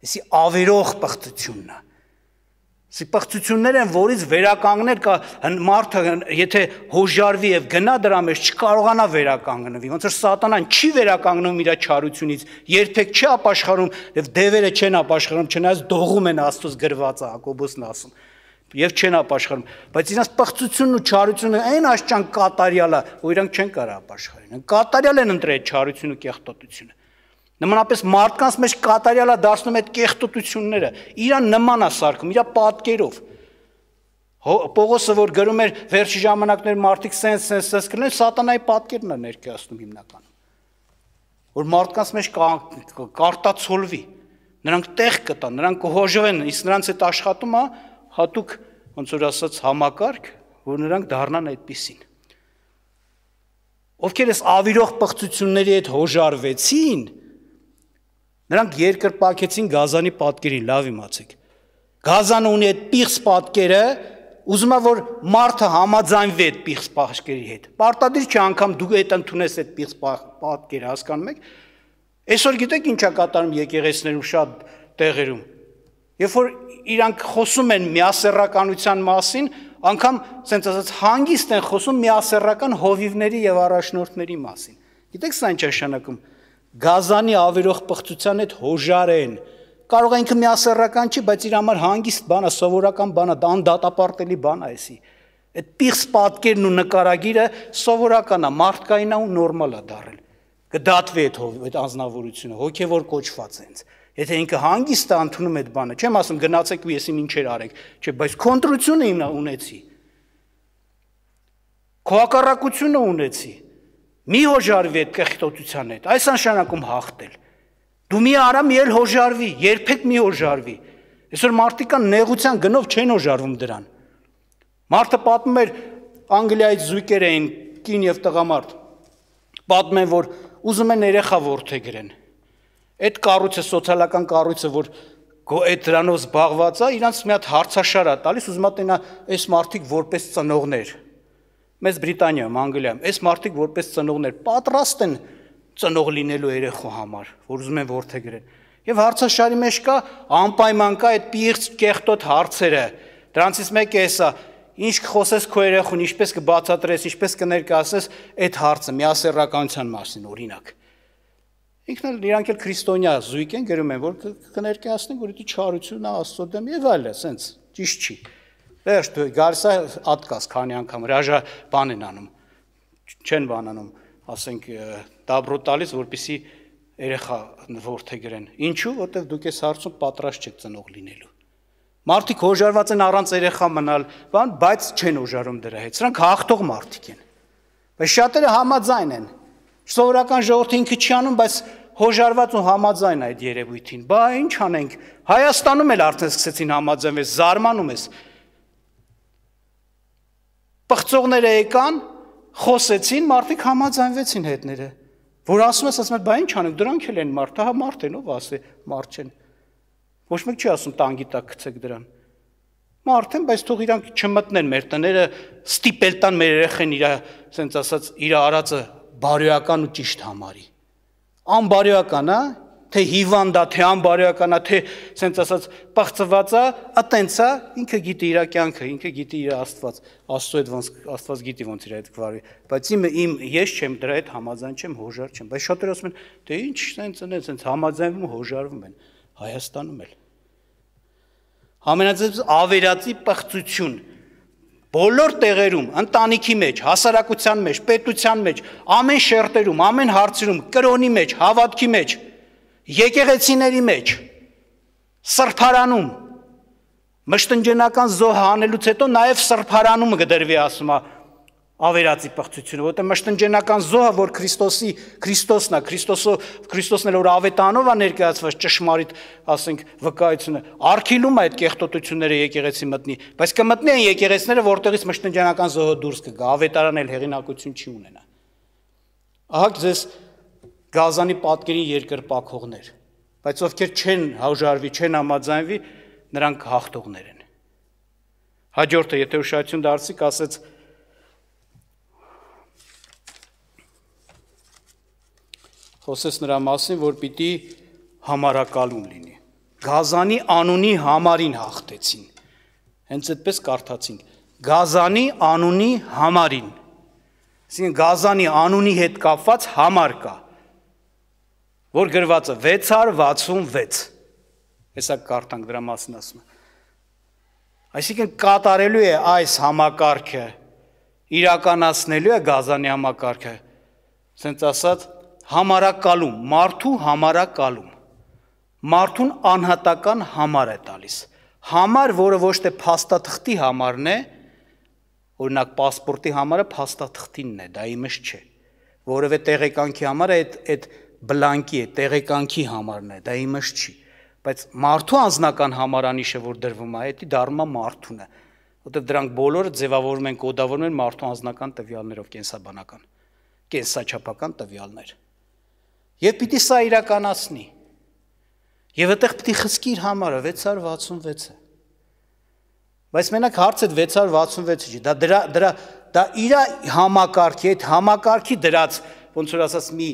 Էսի ավերող բղծությունն է։ Սիպախտություններ են, որից վերականգներ կա մարդը, եթե հոժարվի եւ գնա դրա մեջ չկարողանա վերականգնվի։ Ոնց որ սատանան չի վերականգնում իր չարությունից, երբեք չի ապաշխարում եւ դևերը չեն ապաշխարում, չնայած դողում են Աստծոս գրվածը, Հակոբոսն ասում։ Եվ չեն ապաշխարում, բայց իրենց պղծությունն ու չարությունը այն աշճան կատարյալը, որ իրանք չեն կարող ապաշխարեն։ Կատարյալ են ընտրել չարությունը, կեղտոտությունը։ Նմանապես մարդկանց մեջ կատարյալա դարձնում այդ կեղտոտությունները։ Իրան նման է սարկում, իրա պատկերով։ Պողոսը որ գրում էր վերջի ժամանակներ մարդիկ սենց սենց սենց կլեն, սատանայի պատկերն է ներկայացնում հիմնականում։ Որ մարդկանց մեջ կարտացոլվի, նրանք տեղ կտան, նրանք կհոժվեն, իսկ նրանց այդ աշխատում է հատուկ ոնց որ ասած համակարգ, որ նրանք դառնան այդպիսին։ Ովքեր էս ավիրող պղծությունների հետ հոժարվեցին, Նրանք երկրպակեցին Գազանի պատկերին, լավ իմացեք։ Գազանը ունի այդ պիղծ պատկերը, ուզում է որ մարդը համաձայնվի այդ պիղծ պատկերի հետ։ Պարտադիր չի անգամ դու այդ ընդունես այդ պիղծ պատկերը, հասկանում եք։ Այսօր գիտեք ինչա կատարում եկեղեցներում շատ տեղերում։ Երբ որ իրանք խոսում են միասեռականության մասին, անգամ ասենց ասած հանգիստ են խոսում միասեռական հովիվների եւ առաջնորդների մասին։ Գիտեք սա ինչ է նշանակում Գազանի ավերող պղծության հետ հոժարեն։ Կարող ենք միասեռական չի, բայց իր համար հանգիստ բան է, սովորական բան է, դա անդատապարտելի բան է էսի։ Այդ պիղծ պատկերն ու նկարագիրը սովորական է, մարդկային է ու նորմալ է դարել։ Կդատվի այդ այդ անznավորությունը, հոգևոր կոչված ենց։ Եթե ինքը հանգիստ է ընդունում այդ բանը, չեմ ասում գնացեք ու եսի ինչեր արեք, չէ, բայց կոնտրությունը ունեցի։ Քո հակառակությունը ունեցի։ Մի հոժարվի այդ կեղտոտության հետ, այս անշանակում հաղթել։ Դու մի արա մի էլ հոժարվի, երբեք մի հոժարվի։ Այսօր մարդիկան նեղության գնով չեն հոժարվում դրան։ Մարդը պատմում էր Անգլիայից զույգեր էին կին եւ տղամարդ։ Պատմեն, որ ուզում են երեխա ворթե գրեն։ Այդ կառույցը, սոցիալական կառույցը, որ այդ դրանով զբաղված է, իրանց մի հատ հարցաշար է տալիս, ուզում է տնա այս մարդիկ որպես ծնողներ մեծ Բրիտանիայում, Անգլիայում այս մարդիկ որպես ծնողներ պատրաստ են ծնող լինելու երեխու համար, որ ուզում են որթե գրեն։ Եվ հարցաշարի մեջ կա անպայման կա այդ պիղծ կեղտոտ հարցերը։ Դրանցից մեկը էսա, ինչ կխոսես քո երեխուն, ինչպես կբացատրես, ինչպես կներկայացնես այդ հարցը միասեռականության մասին, օրինակ։ Ինքն էլ իրանք էլ քրիստոնյա զույգ են գրում են, որ կներկայացնեն, որ դու չարությունն է Աստծո դեմ եւ այլն, սենց ճիշտ չի։ Ա, Վերջ գալիս է ատկաս քանի անգամ հրաժա բան են անում։ Չեն բանանում, ասենք դաբրո տալիս, որպիսի երեխա ворթը գրեն։ Ինչու՞, որտեվ դուք ես հարցում պատրաստ չեք ծնող լինելու։ Մարդիկ հոժարված են առանց երեխա մնալ, բան, բայց չեն հոժարում դրա հետ։ Սրանք հաղթող մարդիկ են։ Բայց շատերը համաձայն են։ Սովորական ժողովուրդը ինքը չի անում, բայց հոժարված ու համաձայն այդ երևույթին։ Բա ի՞նչ անենք։ Հայաստանում էլ արդեն սկսեցին համաձայնվել, զարմանում ես։ զարման Պղծողները եկան, խոսեցին, մարդիկ համաձայնվեցին հետները։ Որ ասում ես, ասում ես, բա ի՞նչ անենք, դրանք էլ են մարդ, հա մարդ են, ով ասի, մարդ չեն։ Ոչ մեկ չի ասում տանգի տակ գցեք դրան։ Մարդ են, բայց թող իրանք չմտնեն մեր տները, ստիպել տան մեր երեխեն իր, ասենց ասած, իր արածը բարոյական ու ճիշտ համարի։ Անբարոյական, հա, թե հիվանդ է, թե անբարոյական է, թե ասենց ասած պղծված է, ատենց է, ինքը գիտի իր կյանքը, ինքը գիտի իր Աստված, Աստծո հետ ոնց Աստված գիտի ոնց իր այդ կվարի։ Բայց իմ իմ ես չեմ դրա հետ համաձայն չեմ, հոժար չեմ։ Բայց շատերը ասում են, թե «Դե ինչ ասենց են, ասենց համաձայնվում հոժարվում են Հայաստանում էլ։ Ամենածես ավերածի պղծություն բոլոր տեղերում, ընտանիքի մեջ, հասարակության մեջ, պետության մեջ, ամեն շերտերում, ամեն հարցերում, կրոնի մեջ, հավատքի մեջ, մեջ եկեղեցիների մեջ սրբարանում մշտնջենական զոհ հանելուց հետո նաև սրբարանում կդրվի ասում է ավերածի պղծությունը, որտեղ մշտնջենական զոհը, որ Քրիստոսի Քրիստոսն է, Քրիստոսը Քրիստոսն էլ որ ավետանով է ներկայացված ճշմարիտ, ասենք, վկայությունը, արխիլում է այդ կեղտոտությունները եկեղեցի մտնի, բայց կմտնի այն եկեղեցները, որտեղից մշտնջենական զոհը դուրս կգա, ավետարան էլ հեղինակություն չի ունենա։ Ահա ձեզ Գազանի պատկերին երկրպակողներ, բայց ովքեր չեն հաջարվի, չեն համաձայնվի, նրանք հաղթողներ են։ Հաջորդը, եթե ուշադրություն դարձիք, ասեց խոսես նրա մասին, որ պիտի համարակալում լինի։ Գազանի անունի համարին հաղթեցին։ Հենց այդպես կարդացինք։ Գազանի անունի համարին։ Այսինքն Գազանի անունի հետ կապված համար կա։ համար որ գրվածը 666։ Հեսա կարդանք դրա մասին ասում։ Այսինքն կատարելու է այս համակարգը, իրականացնելու է Գազանի համակարգը, ասենց ասած, համարակալում, մարդու համարակալում։ Մարդուն անհատական համար է տալիս։ Համար, որը ոչ թե փաստաթղթի համարն է, օրինակ паспоրտի համարը փաստաթղթինն է, դա իմս չէ։ Որևէ տեղեկանքի համար այդ այդ բլանկի է, տեղեկանքի համարն է, դա իմս չի։ Բայց մարդու անձնական համարանիշը, որ դրվում է, դա դառնում է մարդուն է, որտեղ դրանք բոլորը ձևավորվում են, կոդավորվում են մարդու անձնական տվյալներով, կենսաբանական, կենսաչափական տվյալներ։ Եվ պիտի սա իրականացնի։ Եվ այդտեղ պիտի խցկի իր համարը 666-ը։ Բայց մենակ հարցը 666-ը չի, դա դրա դրա դա իր համակարգի, այդ համակարգի դրած ոնց որ ասած մի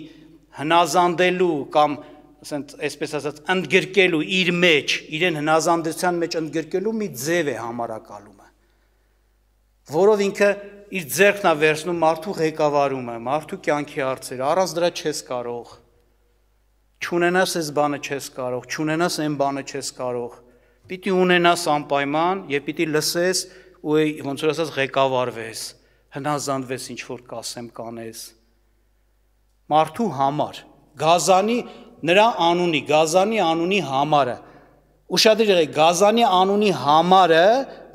հնազանդելու կամ ասենց այսպես ասած ընդգրկելու իր մեջ, իրեն հնազանդության մեջ ընդգրկելու մի ձև է համարակալումը, որով ինքը իր ձեռքն է վերցնում մարդու ղեկավարումը, մարդու կյանքի հարցերը, առանց դրա չես կարող։ Չունենաս այս բանը չես կարող, չունենաս այն բանը չես կարող։ Պիտի ունենաս անպայման եւ պիտի լսես ու ոնց որ ասած ղեկավարվես, հնազանդվես ինչ որ կասեմ կանես։ կան մարդու համար, Գազանի նրա անունի, Գազանի անունի համարը։ Ուշադիր եղեք, Գազանի անունի համարը,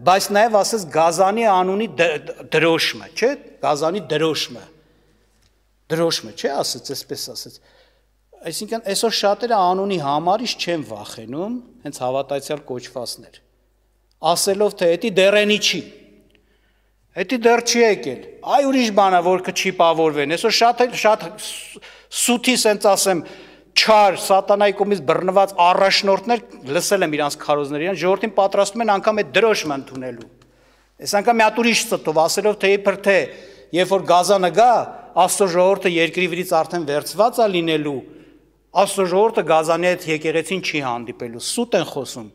բայց նաև ասես Գազանի անունի դրոշմը, չէ՞, Գազանի դրոշմը։ Դրոշմը, չէ՞, ասեց, այսպես ասեց։ Այսինքն այսօր շատերը անունի համարից չեն վախենում, հենց հավատացյալ կոչվածներ։ Ասելով թե դա դերենի չի, Հետի դեռ չի եկել։ Այ ուրիշ բանա որ կչի պավորվեն։ Այսօր շատ շատ սուտի սենց ասեմ չար սատանայի կողմից բռնված առաջնորդներ լսել եմ իրանց քարոզներին, ժողովրդին պատրաստում են անգամ այդ դրոշմը ընդունելու։ Այս անգամ մի հատ ուրիշ ստով ասելով թե իբր թե երբ որ գազանը գա, աստծո ժողովուրդը երկրի վրից արդեն վերծված է լինելու, աստծո ժողովուրդը գազանի հետ եկեղեցին չի հանդիպելու։ Սուտ են խոսում։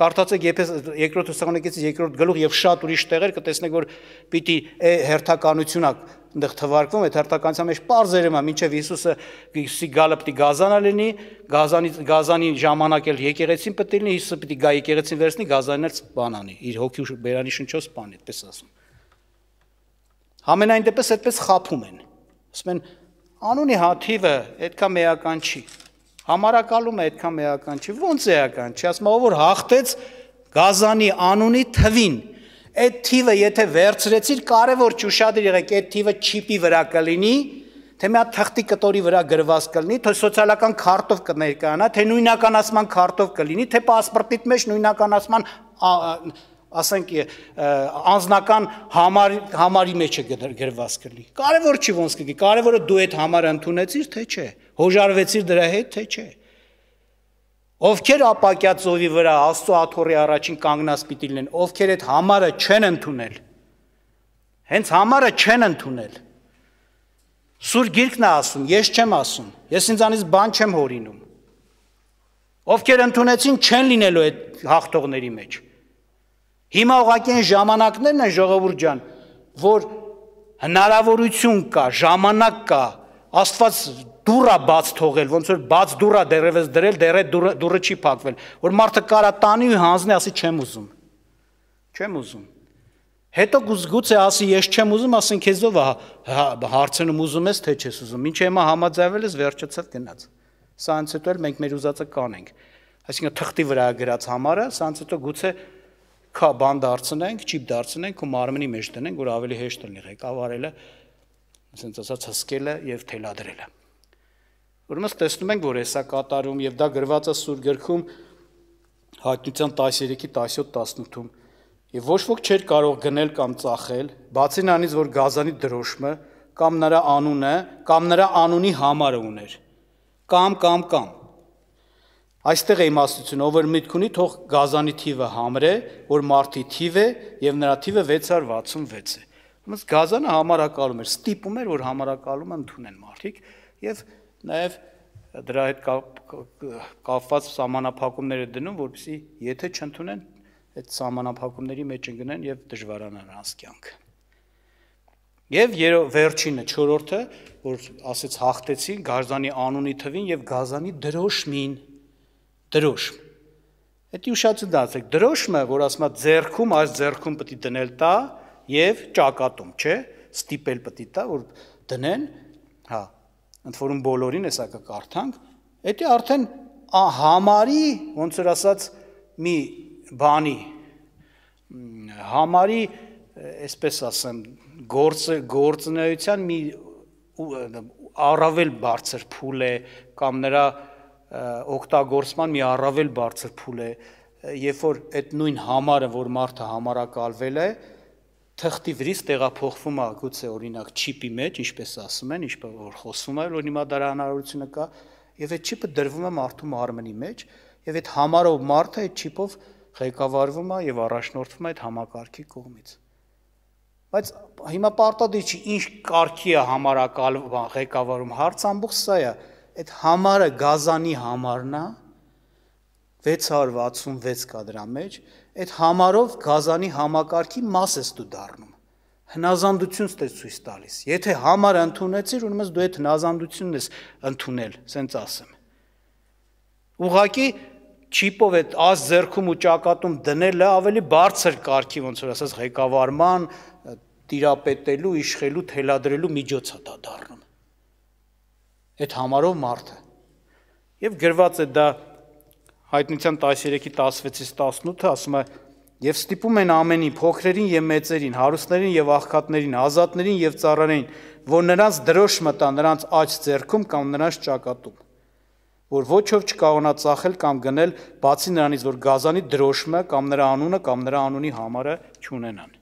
Կարդացեք եփես երկրորդ Թեսաղոնիկեցի երկրորդ գլուխ եւ շատ ուրիշ տեղեր կտեսնեք որ պիտի է հերթականությունը այնտեղ թվարկվում այդ հերթականության մեջ parzերում է մինչև Հիսուսը Հիսուսի գալը պիտի գազանա լինի գազանի գազանի ժամանակ էլ եկեղեցին պիտի լինի Հիսուսը պիտի գա եկեղեցին վերցնի գազանն էլ սպանանի իր հոգի բերանի շնչով սպանի այդպես ասում Համենայն դեպս այդպես խափում են ասում են անունի հաթիվը այդքան մեական չի Համարակալում է այդքան մեական չի, ո՞նց էական չի, ասում ով որ հաղթեց գազանի անունի թվին։ Այդ թիվը եթե վերցրեցիր, կարևոր չի ուշադիր եղեք, այդ թիվը չիպի վրա կլինի, թե մի հատ թղթի կտորի վրա գրված կլինի, թե սոցիալական քարտով կներկայանա, թե նույնականացման քարտով կլինի, թե պասպորտիդ մեջ նույնականացման ասենք անձնական համար համարի մեջ է գրված կլի։ Կարևոր չի ոնց կգի, կարևորը դու այդ համարը ընդունեցիր թե չէ, հոժարվեցիր դրա հետ թե չէ։ Ովքեր ապակյա ծովի վրա Աստծո աթոռի առաջին կանգնած պիտի լինեն, ովքեր այդ համարը չեն ընդունել։ Հենց համարը չեն ընդունել։ Սուր գիրքն է ասում, ես չեմ ասում։ Ես ինձանից բան չեմ հորինում։ Ովքեր ընդունեցին չեն լինելու այդ հաղթողների մեջ։ Հիմա ուղղակի այն ժամանակներն են ժողովուրդ ջան, որ հնարավորություն կա, ժամանակ կա, Աստված դուռա բաց թողել, ոնց որ բաց դուռա դերևս դրել, դեռ այդ դուռը չի փակվել, որ մարդը կարա տանի ու հանձնի, ասի չեմ ուզում։ Չեմ ուզում։ Հետո գուցե ասի ես չեմ ուզում, ասեն քեզ ով հա- հա- հարցնում ուզում ես թե չես ուզում։ Ինչ հիմա համաձայնվել ես վերջացավ գնաց։ Սա անց հետո էլ մենք մեր ուզածը կանենք։ Այսինքն թղթի վրա գրած համարը, սա անց հետո գուցե Քա բան դարձնենք, չիպ դարձնենք ու մարմնի մեջ դնենք, որ ավելի հեշտ լինի ղեկավարելը, ասենց ասած հսկելը եւ թելադրելը։ Ուրեմն տեսնում ենք, որ հեսա կատարում եւ դա գրված է Սուրբ գրքում Հայտնության 13-ի 17-18-ում։ Եվ ոչ ոք չէր կարող գնել կամ ծախել, բացի նրանից, որ գազանի դրոշմը կամ նրա անունը կամ նրա անունի համարը ուներ։ Կամ կամ կամ Այստեղ է իմաստությունը, ով որ միտք ունի, թող գազանի թիվը համրե, որ մարտի թիվ է եւ նրա թիվը 666 է։ Ոնց գազանը համարակալում էր, ստիպում էր, որ համարակալումը ընդունեն մարդիկ եւ նաեւ դրա հետ կապված համանախապակումները դնում, որպեսզի եթե չընդունեն, այդ համանախապակումների մեջ ընկնեն եւ դժվարանան անց կյանքը։ Եվ վերջինը 4-ը, որ ասեց հաղթեցին Գազանի անունի թվին եւ Գազանի դրոշմին դրոշ։ Դա ուշացի դասեք, դրոշը, որ ասում է ձերքում, այս ձերքում պետք է դնել տա եւ ճակատում, չէ՞, ստիպել պետք է տա, որ դնեն, հա։ Ընդ որում բոլորին էսա կկարդանք, դա արդեն համարի, ոնց որ ասած, մի բանի համարի, այսպես ասեմ, գործը գործնեայության մի առավել բարձր փուլ է կամ նրա օգտագործման մի առավել բարձր փուլ է, երբ որ այդ նույն համարը, որ մարդը համարակալվել է, թղթի վրից տեղափոխվում է գուցե օրինակ չիպի մեջ, ինչպես ասում են, ինչպես որ խոսվում է, որ հիմա դրա հնարավորությունը կա, եւ այդ չիպը դրվում է մարդու մարմնի մեջ, եւ այդ համարով մարդը այդ չիպով ղեկավարվում է եւ առաջնորդվում է այդ համակարգի կողմից։ Բայց հիմա պարտադիր չի ինչ կարգի է համարակալ ղեկավարում հարց ամբողջ սա է։ համարակալ, այդ համարը գազանի համարն է 666 կա դրա մեջ, այդ համարով գազանի համակարգի մաս ես դու դառնում։ Հնազանդություն ստես ցույց տալիս։ Եթե համարը ընդունեցիր, ուրեմն դու այդ հնազանդությունն ես ընդունել, սենց ասեմ։ Ուղղակի չիպով այդ ազ ձերքում ու ճակատում դնելը ավելի բարձր կարգի ոնց որ ասած ղեկավարման, տիրապետելու, իշխելու, թելադրելու միջոց է դա դառնում։ դա այդ համարով մարդը։ Եվ գրված է դա հայտնության 13-ի 16-ից 18-ը ասում է. «Եվ ստիպում են ամենին, փոքրերին եւ մեծերին, հարուստներին եւ աղքատներին, ազատներին եւ ծառաներին, որ նրանց դրոշ մտա նրանց աջ ձեռքում կամ նրանց ճակատում, որ ոչով չկարողանա ծախել կամ գնել, բացի նրանից, որ գազանի դրոշմը կամ նրա անունը կամ նրա անունի համարը չունենան»։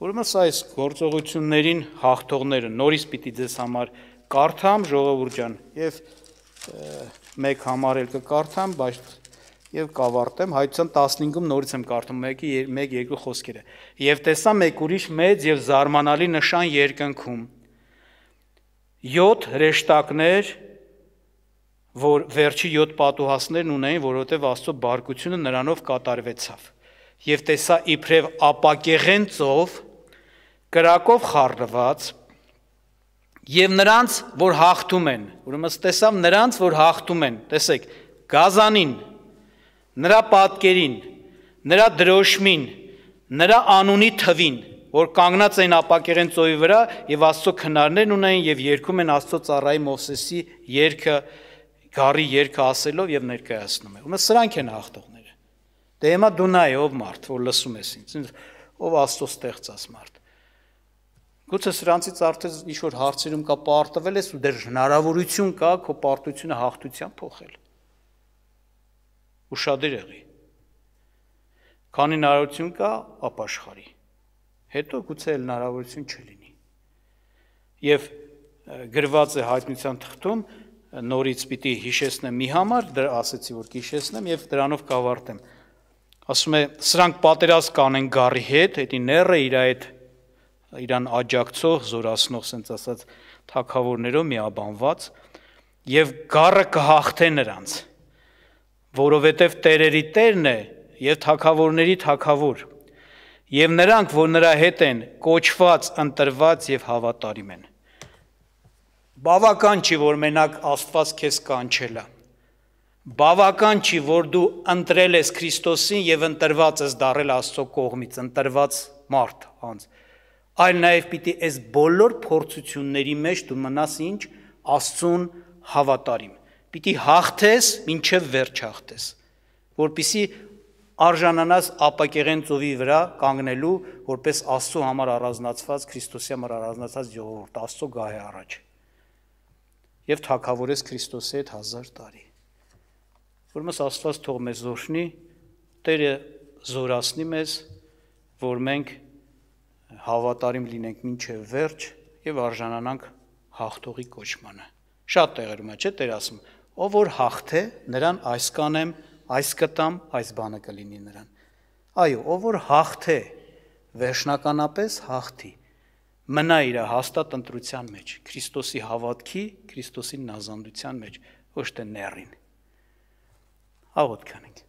Ուրեմն սա այս գործողություններին հաղթողները նորից պիտի ձեզ համար կարդամ ժողովուրդ ջան եւ մեկ համար էլ կկարդամ, բայց եւ կավարտեմ հայցան 15-ում նորից եմ կարդում մեկի մեկ երկու խոսքերը։ Եվ տեսա մեկ ուրիշ մեծ եւ զարմանալի նշան երկնքում։ 7 հրեշտակներ, որ վերջի 7 պատուհասներն ունեին, որովհետեւ Աստծո բարգությունը նրանով կատարվեցավ։ Եվ տեսա իբրև ապակեղեն ծով, կրակով խառնված եւ նրանց, որ հաղթում են։ Ուրեմն տեսավ նրանց, որ հաղթում են։ Տեսեք, Գազանին, նրա պատկերին, նրա դրոշմին, նրա անունի թվին, որ կանգնած են ապակերեն ծովի վրա եւ Աստծո քնարներն ունեն եւ երգում են Աստծո ծառայի Մովսեսի երգը, գարի երգը ասելով եւ ներկայացնում է։ Ուրեմն սրանք են հաղթողները։ Դե հիմա դու նայ ով մարդ, որ լսում ես ինձ, ով Աստծո ստեղծած մարդ։ Գուցե սրանցից արդեն ինչ որ հարցերում կա պարտվել ես ու դեռ հնարավորություն կա քո պարտությունը հաղթության փոխել։ Ուշադիր եղի։ Քանի հնարավորություն կա, ապաշխարի։ Հետո գուցե հնարավորություն չլինի։ Եվ գրված է հայտնության թղթում նորից պիտի հիշեցնեմ մի համար, դրա ասեցի որ կհիշեցնեմ եւ դրանով կավարտեմ։ Ասում է սրանք պատերազմ կանեն գարի հետ, դա ները իր այդ իրան աջակցող, զորացնող, ասենց ասած, թակավորներով միաբանված եւ գառը կհաղթե նրանց, որովհետեւ տերերի Տերն է եւ թակավորների թակավոր։ Եվ նրանք, որ նրա հետ են կոչված, ընտրված եւ հավատարիմ են։ Բավական չի, որ մենակ Աստված քեզ կանչել է։ Բավական չի, որ դու ընտրել ես Քրիստոսին եւ ընտրված ես դառել Աստծո կողմից, ընտրված մարդ, անձ այլ նաև պիտի այս բոլոր փորձությունների մեջ դու մնաս ինչ Աստծուն հավատարիմ։ Պիտի հաղթես, ինչև վերջ հաղթես, որpիսի արժանանաս ապակեղեն ծովի վրա կանգնելու որպես Աստծո համար առանձնացված Քրիստոսի համար առանձնացած ժողովուրդ, Աստծո գահի առաջ։ Եվ թակավորես Քրիստոսի հետ 1000 տարի։ Որ մեզ Աստված թող մեզ զորշնի, Տերը զորացնի մեզ, որ մենք հավատարիմ լինենք մինչև վերջ եւ արժանանանք հաղթողի կոչմանը։ Շատ տեղերում է, չէ՞, Տեր ասում, ով որ հաղթե, նրան այս կանեմ, այս կտամ, այս բանը կլինի նրան։ Այո, ով որ հաղթե, վերջնականապես հաղթի։ Մնա իր հաստատ ընտրության մեջ, Քրիստոսի հավատքի, Քրիստոսի նազանդության մեջ, ոչ թե ներրին։ Աղոտ կանենք։